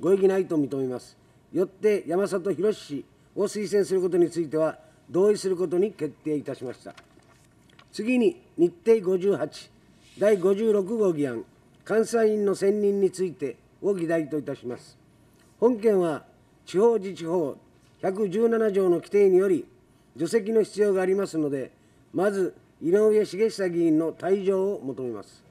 Speaker 1: ご異議ないと認めます。よって山里博氏を推薦することについては同意することに決定いたしました。次に日程58第56号議案、監査員の選任についてを議題といたします。本件は、地方自治法117条の規定により、除籍の必要がありますので、まず井上茂久議員の退場を求めます。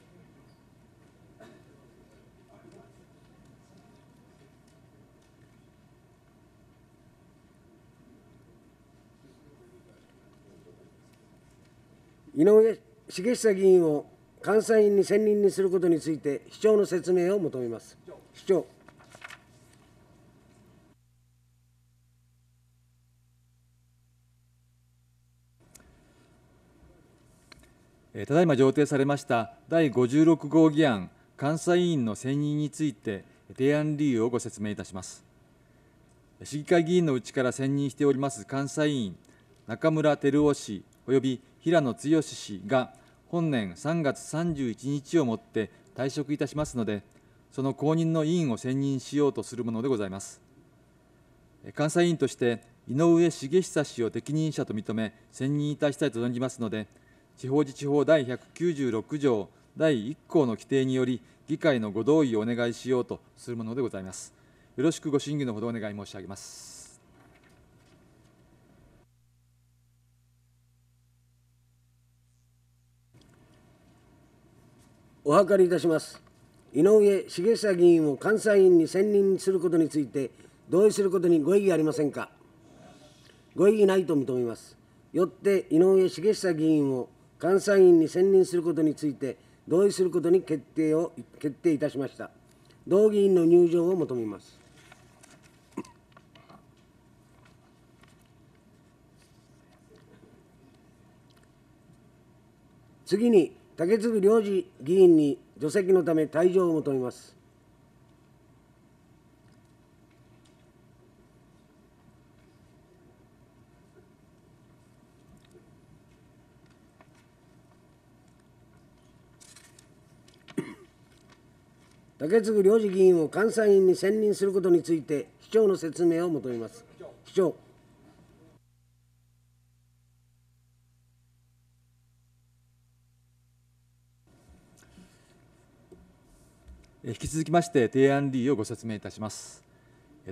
Speaker 1: 井上茂久議員を監査員に選任にすることについて、市長の説明を求めます。市長
Speaker 7: ただいま上呈されました第56号議案監査委員の選任について提案理由をご説明いたします市議会議員のうちから選任しております監査委員中村照夫氏及び平野剛氏が本年3月31日をもって退職いたしますので、その後任の委員を選任しようとするものでございます。監査委員として、井上重久氏を適任者と認め、選任いたしたいと存じますので、地方自治法第196条第1項の規定により、議会のご同意をお願いしようとするものでございます。よろしくご審議のほどお願い申し上げます。
Speaker 1: お諮りいたします井上茂久議員を監査員に選任することについて同意することにご異議ありませんかご異議ないと認めますよって井上茂久議員を監査員に選任することについて同意することに決定を決定いたしました同議員の入場を求めます次に竹次良次議員に除籍のため退場を求めます。竹次良次議員を監査員に選任することについて、市長の説明を求めます。市長。
Speaker 7: 引き続きまして提案理由をご説明いたします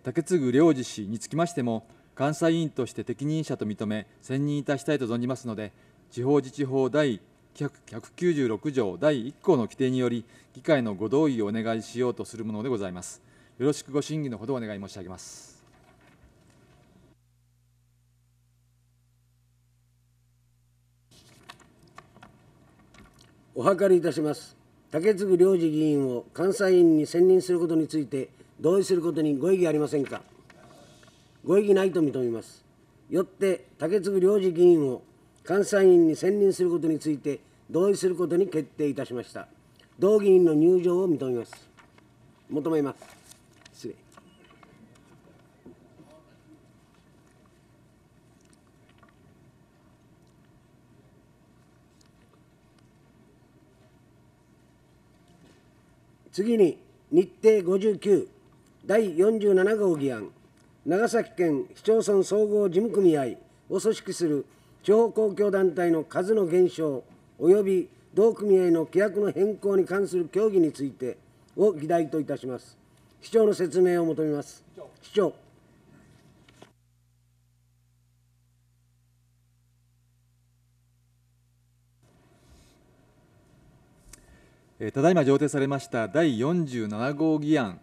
Speaker 7: 竹次良次氏につきましても監査委員として適任者と認め選任いたしたいと存じますので地方自治法第196条第1項の規定により議会のご同意をお願いしようとするものでございますよろしくご審議のほどお願い申し上げます
Speaker 1: お諮りいたします竹次良次議員を監査委員に選任することについて同意することにご異議ありませんかご異議ないと認めますよって竹次良次議員を監査委員に選任することについて同意することに決定いたしました同議員の入場を認めます求めます次に日程59第47号議案長崎県市町村総合事務組合を組織する地方公共団体の数の減少及び同組合の規約の変更に関する協議についてを議題といたします。市長の説明を求めます。市長
Speaker 7: ただいま上程されました第47号議案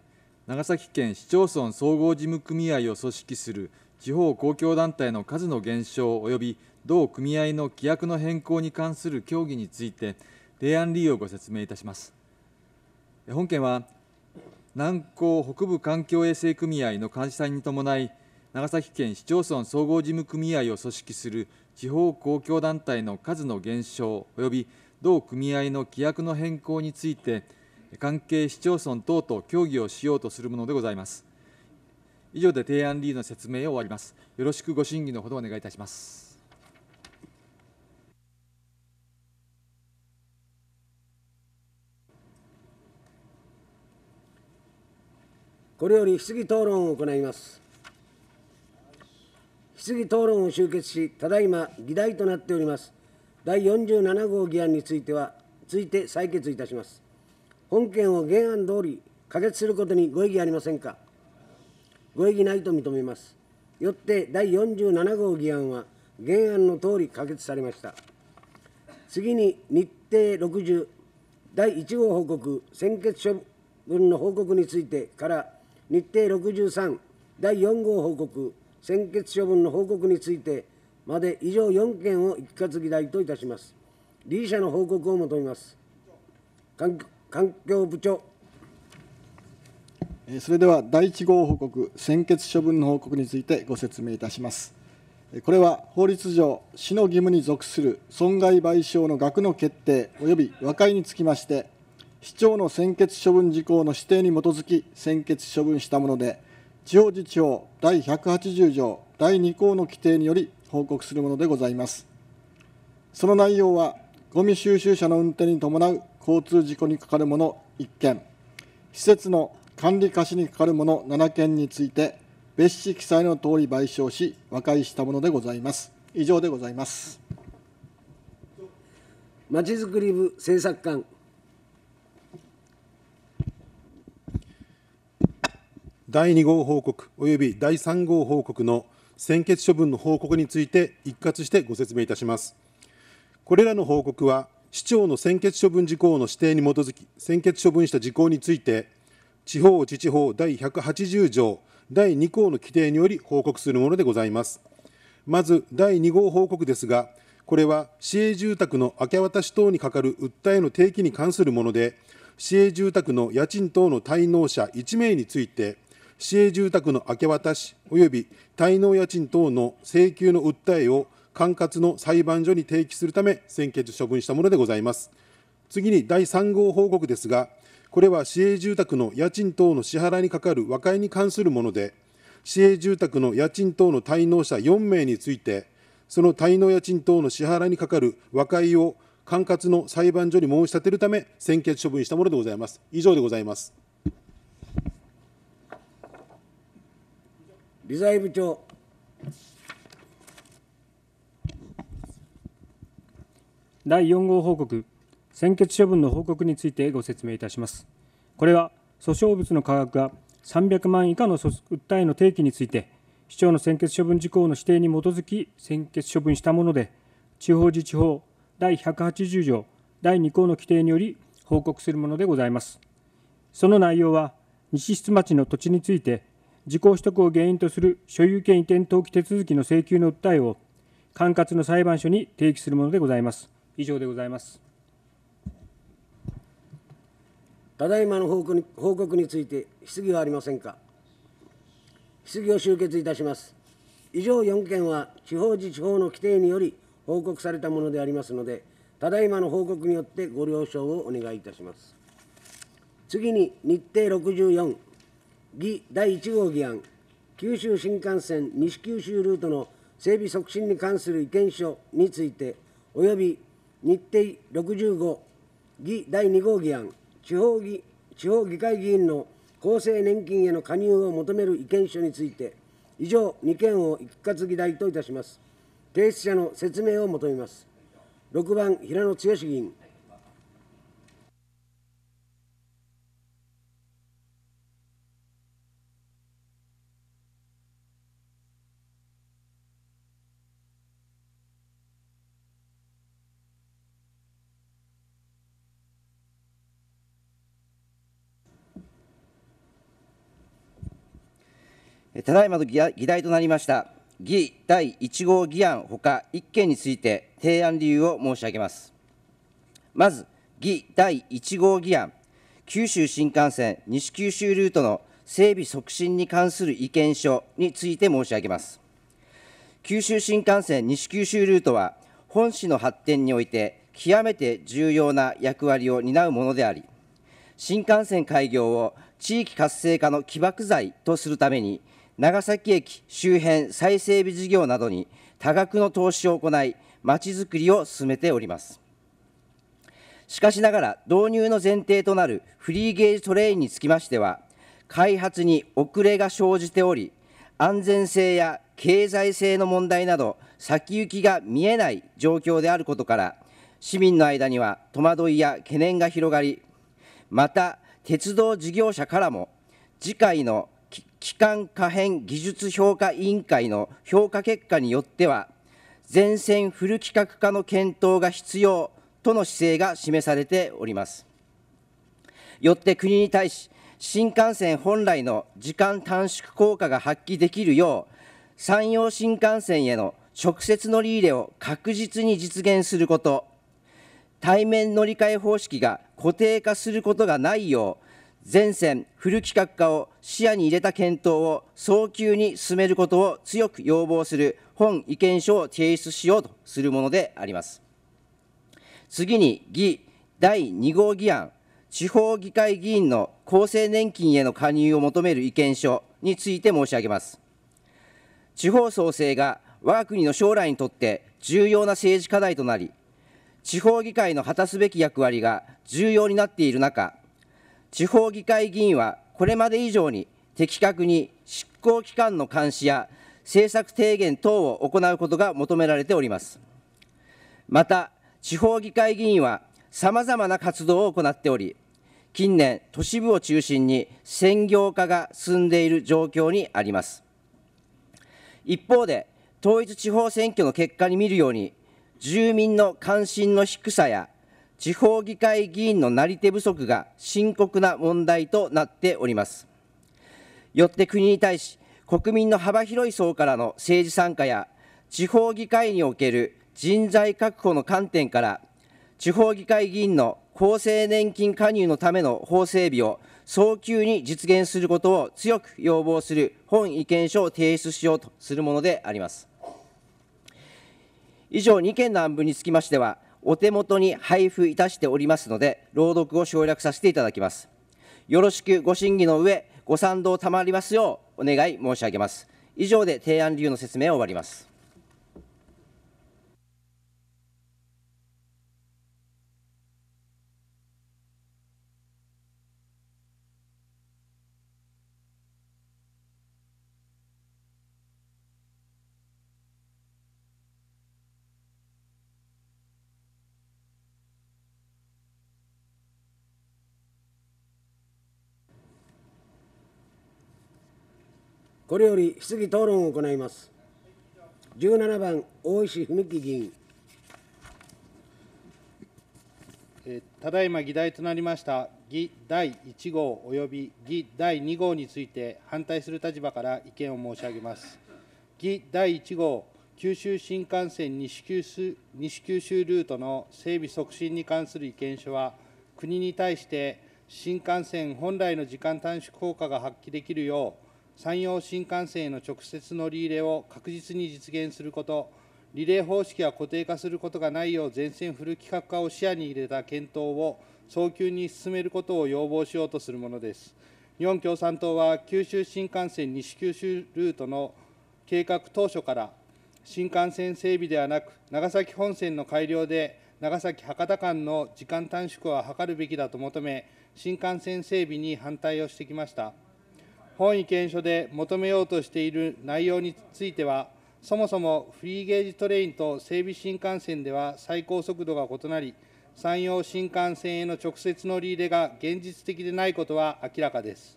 Speaker 7: 長崎県市町村総合事務組合を組織する地方公共団体の数の減少及び同組合の規約の変更に関する協議について提案理由をご説明いたします本件は南高北部環境衛生組合の監視隊に伴い長崎県市町村総合事務組合を組織する地方公共団体の数の減少及び同組合の規約の変更について、関係市町村等と協議をしようとするものでございます。以上で提案理事の説明を終わります。よろしくご審議のほどお願いいたします。
Speaker 1: これより質疑討論を行います。質疑討論を終結し、ただいま議題となっております第47号議案については、ついて採決いたします。本件を原案通り可決することにご異議ありませんか。ご異議ないと認めます。よって第47号議案は原案の通り可決されました。次に日程60第1号報告専決処分の報告についてから日程63第4号報告専決処分の報告についてまで以上4件を一括議題といたします。理事者の報告を求めます。環境部長。それでは第1号報告、専決処分の報告につ
Speaker 4: いてご説明いたします。これは法律上、市の義務に属する損害賠償の額の決定及び和解につきまして、市長の専決処分事項の指定に基づき専決処分したもので、地方自治法第180条第2項の規定により報告するものでございますその内容はゴミ収集車の運転に伴う交通事故にかかるもの1件施設の管理貸しにかかるもの7件について別紙記載の通り賠償し和解したものでございます以上でございますまちづくり部政策官
Speaker 8: 第2号報告及び第3号報告の専決処分の報告について一括してご説明いたします。これらの報告は、市長の専決処分事項の指定に基づき、専決処分した事項について、地方自治法第180条第2項の規定により報告するものでございます。まず、第2号報告ですが、これは市営住宅の明け渡し等に係る訴えの提起に関するもので、市営住宅の家賃等の滞納者1名について、市営住宅の明け渡し及び滞納家賃等の請求の訴えを管轄の裁判所に提起するため、専決処分したものでございます。次に第3号報告ですが、これは市営住宅の家賃等の支払いにかかる和解に関するもので、市営住宅の家賃等の滞納者4名について、その滞納家賃等の支払いにかかる和解を管轄の裁判所に申し立てるため、専決処分したものでございます。以上でござ
Speaker 1: います。理財部長。
Speaker 2: 第4号報告、専決処分の報告についてご説明いたします。これは、訴訟物の価格が300万以下の訴えの提起について、市長の専決処分事項の指定に基づき専決処分したもので、地方自治法第180条第2項の規定により報告するものでございます。その内容は、西室町の土地について、自己取得を原因とする所有権移転登記手続きの請求の訴えを管轄の裁判所に提起するものでございま
Speaker 1: す。以上でございます。ただいまの報告に報告について質疑はありませんか。質疑を終結いたします。以上4件は地方自治法の規定により報告されたものでありますので、ただいまの報告によってご了承をお願いいたします。次に日程64。議第1号議案、九州新幹線西九州ルートの整備促進に関する意見書について、および日程65議第2号議案、地方議地方議会議員の厚生年金への加入を求める意見書について、以上2件を一括議題といたします。提出者の説明を求めます。6番、平野剛議員。
Speaker 9: ただいまの議題となりました議第1号議案ほか1件について提案理由を申し上げます。まず、議第1号議案、九州新幹線西九州ルートの整備促進に関する意見書について申し上げます。九州新幹線西九州ルートは、本市の発展において極めて重要な役割を担うものであり、新幹線開業を地域活性化の起爆剤とするために、長崎駅周辺再整備事業などに多額の投資を行い、まちづくりを進めております。しかしながら、導入の前提となるフリーゲージトレインにつきましては、開発に遅れが生じており、安全性や経済性の問題など、先行きが見えない状況であることから、市民の間には戸惑いや懸念が広がり、また、鉄道事業者からも、次回の機関可変技術評価委員会の評価結果によっては、全線フル規格化の検討が必要との姿勢が示されております。よって国に対し、新幹線本来の時間短縮効果が発揮できるよう、山陽新幹線への直接乗り入れを確実に実現すること、対面乗り換え方式が固定化することがないよう、全線フル規格化を視野に入れた検討を早急に進めることを強く要望する本意見書を提出しようとするものであります。次に議第2号議案、地方議会議員の厚生年金への加入を求める意見書について申し上げます。地方創生が我が国の将来にとって重要な政治課題となり、地方議会の果たすべき役割が重要になっている中、地方議会議員はこれまで以上に的確に執行機関の監視や政策提言等を行うことが求められております。また、地方議会議員はさまざまな活動を行っており、近年、都市部を中心に専業化が進んでいる状況にあります。一方で、統一地方選挙の結果に見るように、住民の関心の低さや地方議会議員のなり手不足が深刻な問題となっております。よって国に対し、国民の幅広い層からの政治参加や、地方議会における人材確保の観点から、地方議会議員の厚生年金加入のための法整備を早急に実現することを強く要望する本意見書を提出しようとするものであります。以上、2件の案文につきましては、お手元に配布いたしておりますので、朗読を省略させていただきます。よろしくご審議の上、ご賛同賜りますようお願い申し上げます。以上で提案理由の説明を終わります。
Speaker 1: これより質疑討論を行います。17番、大石文樹議
Speaker 10: 員。ただいま議題となりました議第1号および議第2号について反対する立場から意見を申し上げます。議第1号九州新幹線西九州西九州ルートの整備促進に関する意見書は、国に対して新幹線本来の時間短縮効果が発揮できるよう、山陽新幹線への直接乗り入れを確実に実現すること、リレー方式は固定化することがないよう全線フル規格化を視野に入れた検討を早急に進めることを要望しようとするものです。日本共産党は九州新幹線西九州ルートの計画当初から新幹線整備ではなく長崎本線の改良で長崎博多間の時間短縮は図るべきだと求め新幹線整備に反対をしてきました。本意見書で求めようとしている内容については、そもそもフリーゲージトレインと整備新幹線では最高速度が異なり、山陽新幹線への直接乗り入れが現実的でないことは明らかです。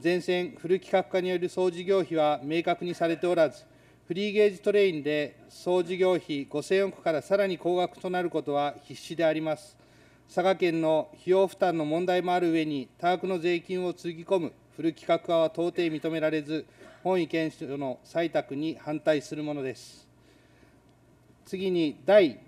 Speaker 10: 全線フル規格化による総事業費は明確にされておらず、フリーゲージトレインで総事業費5000億からさらに高額となることは必至であります。佐賀県の費用負担の問題もある上に、多額の税金をつぎ込むフル規格化は到底認められず、本意見書の採択に反対するものです。次に第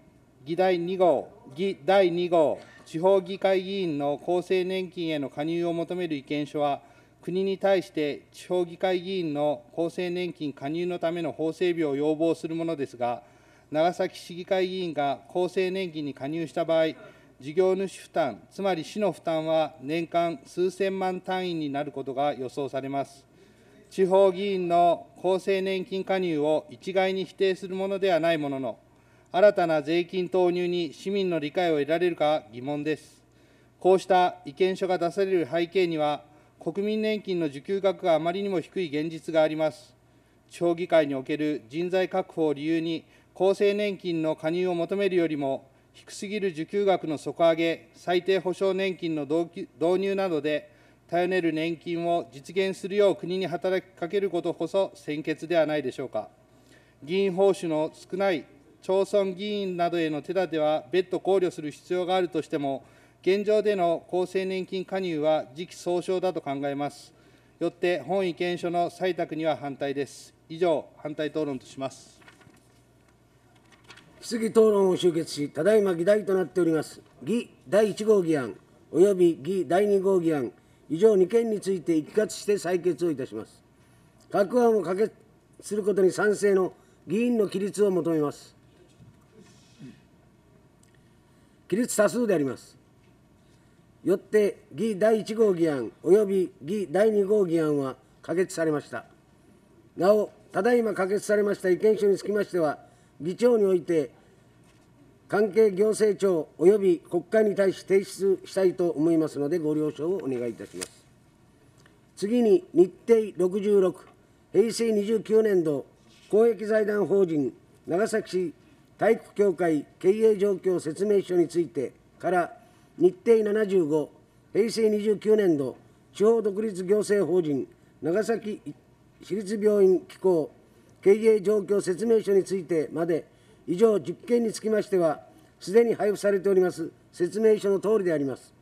Speaker 10: 議第2号、議第2号、地方議会議員の厚生年金への加入を求める意見書は、国に対して地方議会議員の厚生年金加入のための法整備を要望するものですが、長崎市議会議員が厚生年金に加入した場合、事業主負担、つまり市の負担は年間数千万単位になることが予想されます。地方議員の厚生年金加入を一概に否定するものではないものの、新たな税金投入に市民の理解を得られるか疑問です。こうした意見書が出される背景には、国民年金の受給額があまりにも低い現実があります。地方議会における人材確保を理由に、厚生年金の加入を求めるよりも、低すぎる受給額の底上げ、最低保障年金の導入などで、頼れる年金を実現するよう国に働きかけることこそ先決ではないでしょうか。議員報酬の少ない町村議員などへの手立ては別途考慮する必要があるとしても、現状での厚生年金加入は時期尚早だと考えます。よって本意見書の採択には反対です。以上、反
Speaker 1: 対討論とします。質疑討論を終結し、ただいま議題となっております、議第1号議案および議第2号議案、以上2件について一括して採決をいたします。各案を可決することに賛成の議員の規律を求めます。規律多数であります。よって、議第1号議案及び議第2号議案は可決されました。なお、ただいま可決されました意見書につきましては、議長において、関係行政庁及び国会に対し提出したいと思いますので、ご了承をお願いいたします。次に、日程66、平成29年度公益財団法人長崎市体育協会経営状況説明書についてから、日程75、平成29年度地方独立行政法人長崎市立病院機構経営状況説明書についてまで、以上10件につきましては、すでに配布されております説明書の通りであります。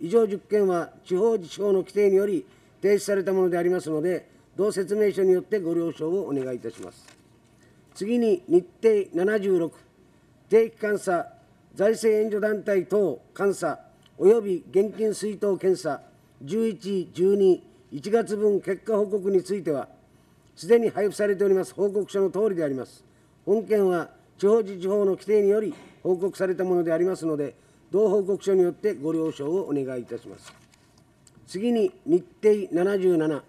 Speaker 1: 以上10件は地方自治法の規定により提出されたものでありますので、同説明書によってご了承をお願いいたします。次に日程76、定期監査、財政援助団体等監査、および現金出納検査、11、12、1月分結果報告については、すでに配布されております報告書の通りであります。本件は地方自治法の規定により報告されたものでありますので、同報告書によってご了承をお願いいたします。次に日程77、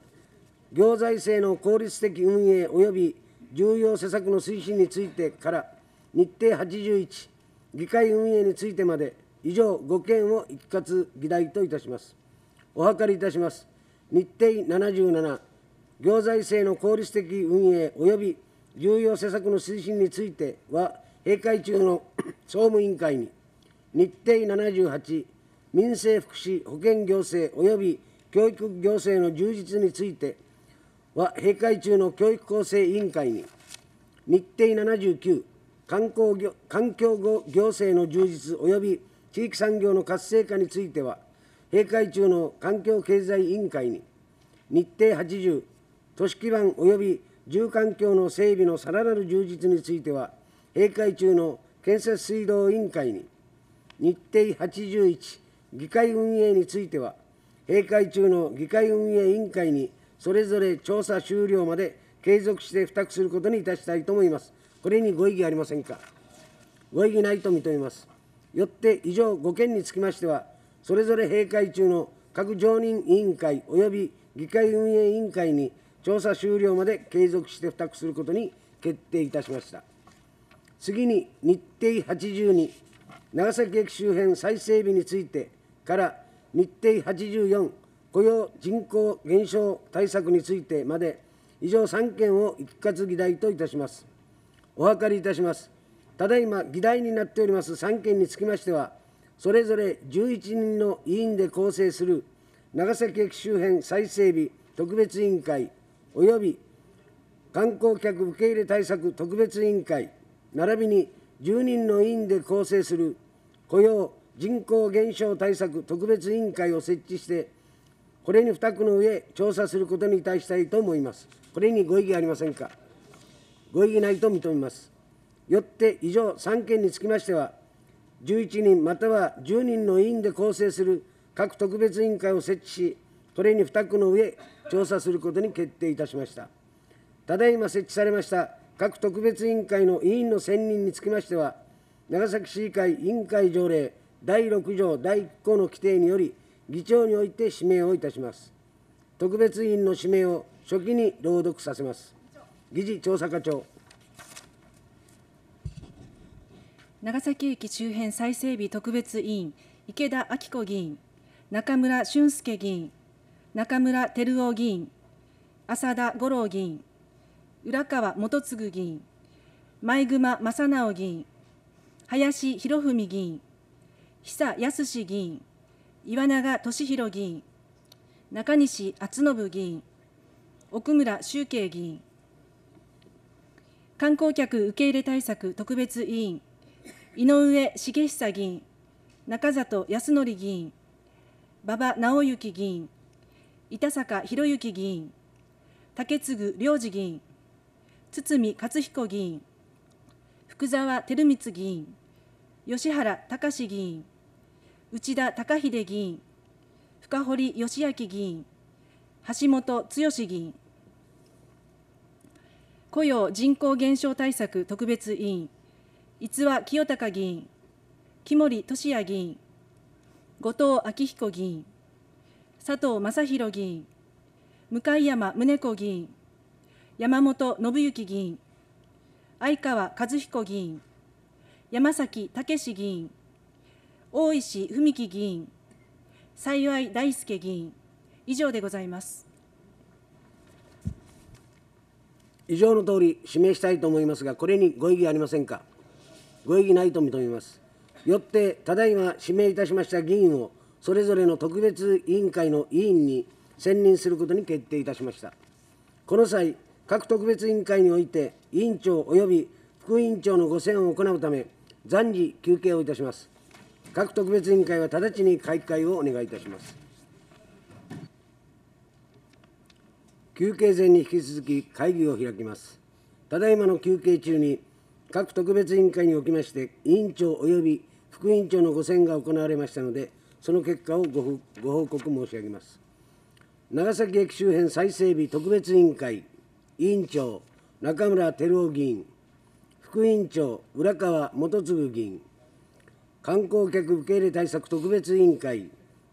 Speaker 1: 行財政の効率的運営及び重要施策の推進についてから日程81、議会運営についてまで、以上5件を一括議題といたします。お諮りいたします。日程77行財政の効率的運営及び重要施策の推進については、閉会中の <clears throat> 総務委員会に、日程78、民生福祉、保健行政及び教育行政の充実については、閉会中の教育構成委員会に、日程79、観光業環境行政の充実及び地域産業の活性化については、閉会中の環境経済委員会に、日程80、都市基盤及び住環境の整備のさらなる充実については、閉会中の建設水道委員会に、日程81議会運営については、閉会中の議会運営委員会に、それぞれ調査終了まで継続して付託することにいたしたいと思います。これにご異議ありませんか。ご異議ないと認めます。よって以上5件につきましては、それぞれ閉会中の各常任委員会及び議会運営委員会に調査終了まで継続して付託することに決定いたしました次に日程82長崎駅周辺再整備についてから日程84雇用人口減少対策についてまで以上3件を一括議題といたしますお諮りいたしますただいま議題になっております3件につきましてはそれぞれ11人の委員で構成する長崎駅周辺再整備特別委員会および観光客受け入れ対策特別委員会並びに10人の委員で構成する雇用・人口減少対策特別委員会を設置して、これに付託の上、調査することに対したいと思います。これにご異議ありませんか。ご異議ないと認めます。よって以上3件につきましては、11人または10人の委員で構成する各特別委員会を設置し、これに付託の上、調査することに決定いたしました。ただいま設置されました各特別委員会の委員の選任につきましては、長崎市議会委員会条例第6条第1項の規定により、議長において指名をいたします。特別委員の指名を初期に朗読させます。議事調査課長。
Speaker 11: 長崎駅周辺再整備特別委員、池田明子議員、中村俊介議員、中村照夫議員、浅田五郎議員、浦川元次議員、前熊正直議員、林博文議員、久康議員、岩永俊弘議員、中西厚信議員、奥村修慶議員、観光客受け入れ対策特別委員、井上重久議員、中里康則議員、馬場直行議員、板坂博之議員竹次良次議員堤勝彦議員福沢照光議員吉原隆議員内田貴秀議員深堀義明議員橋本剛議員雇用人口減少対策特別委員逸話清隆議員木森俊也議員後藤昭彦議員佐藤正弘議員、向山宗子議員、山本信之議員、相川和彦議員、山崎武議員、大石文樹議員、幸い大輔議員、以上でございます。
Speaker 1: 以上の通り指名したいと思いますが、これにご異議ありませんか。ご異議ないと認めます。よって、ただいま指名いたしました議員をそれぞれの特別委員会の委員に選任することに決定いたしました。この際、各特別委員会において、委員長及び副委員長のご選を行うため、暫時休憩をいたします。各特別委員会は直ちに開会をお願いいたします。休憩前に引き続き会議を開きます。ただいまの休憩中に、各特別委員会におきまして、委員長及び副委員長のご選が行われましたので、その結果をごご報告申し上げます長崎駅周辺再整備特別委員会委員長中村照夫議員副委員長浦川元次議員観光客受け入れ対策特別委員会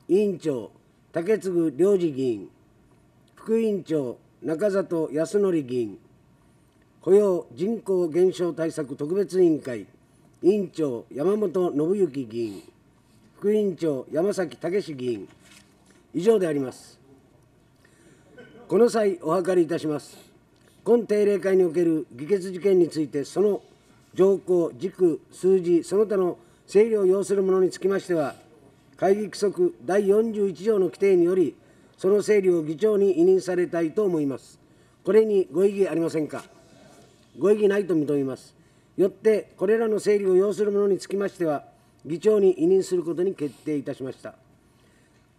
Speaker 1: 委員長竹次良次議員副委員長中里康則議員雇用人口減少対策特別委員会委員長山本信之議員副委員長山崎武議員以上でありますこの際お諮りいたします今定例会における議決事件についてその条項軸数字その他の整理を要するものにつきましては会議規則第41条の規定によりその整理を議長に委任されたいと思いますこれにご異議ありませんかご異議ないと認めますよってこれらの整理を要するものにつきましては議長に委任することに決定いたしました。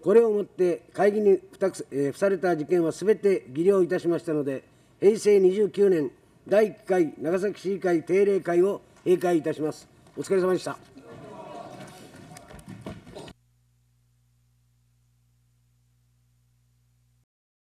Speaker 1: これをもって会議に付された事件はすべて議了いたしましたので、平成29年第1回長崎市議会定例会を閉会いたします。お疲れ様でした。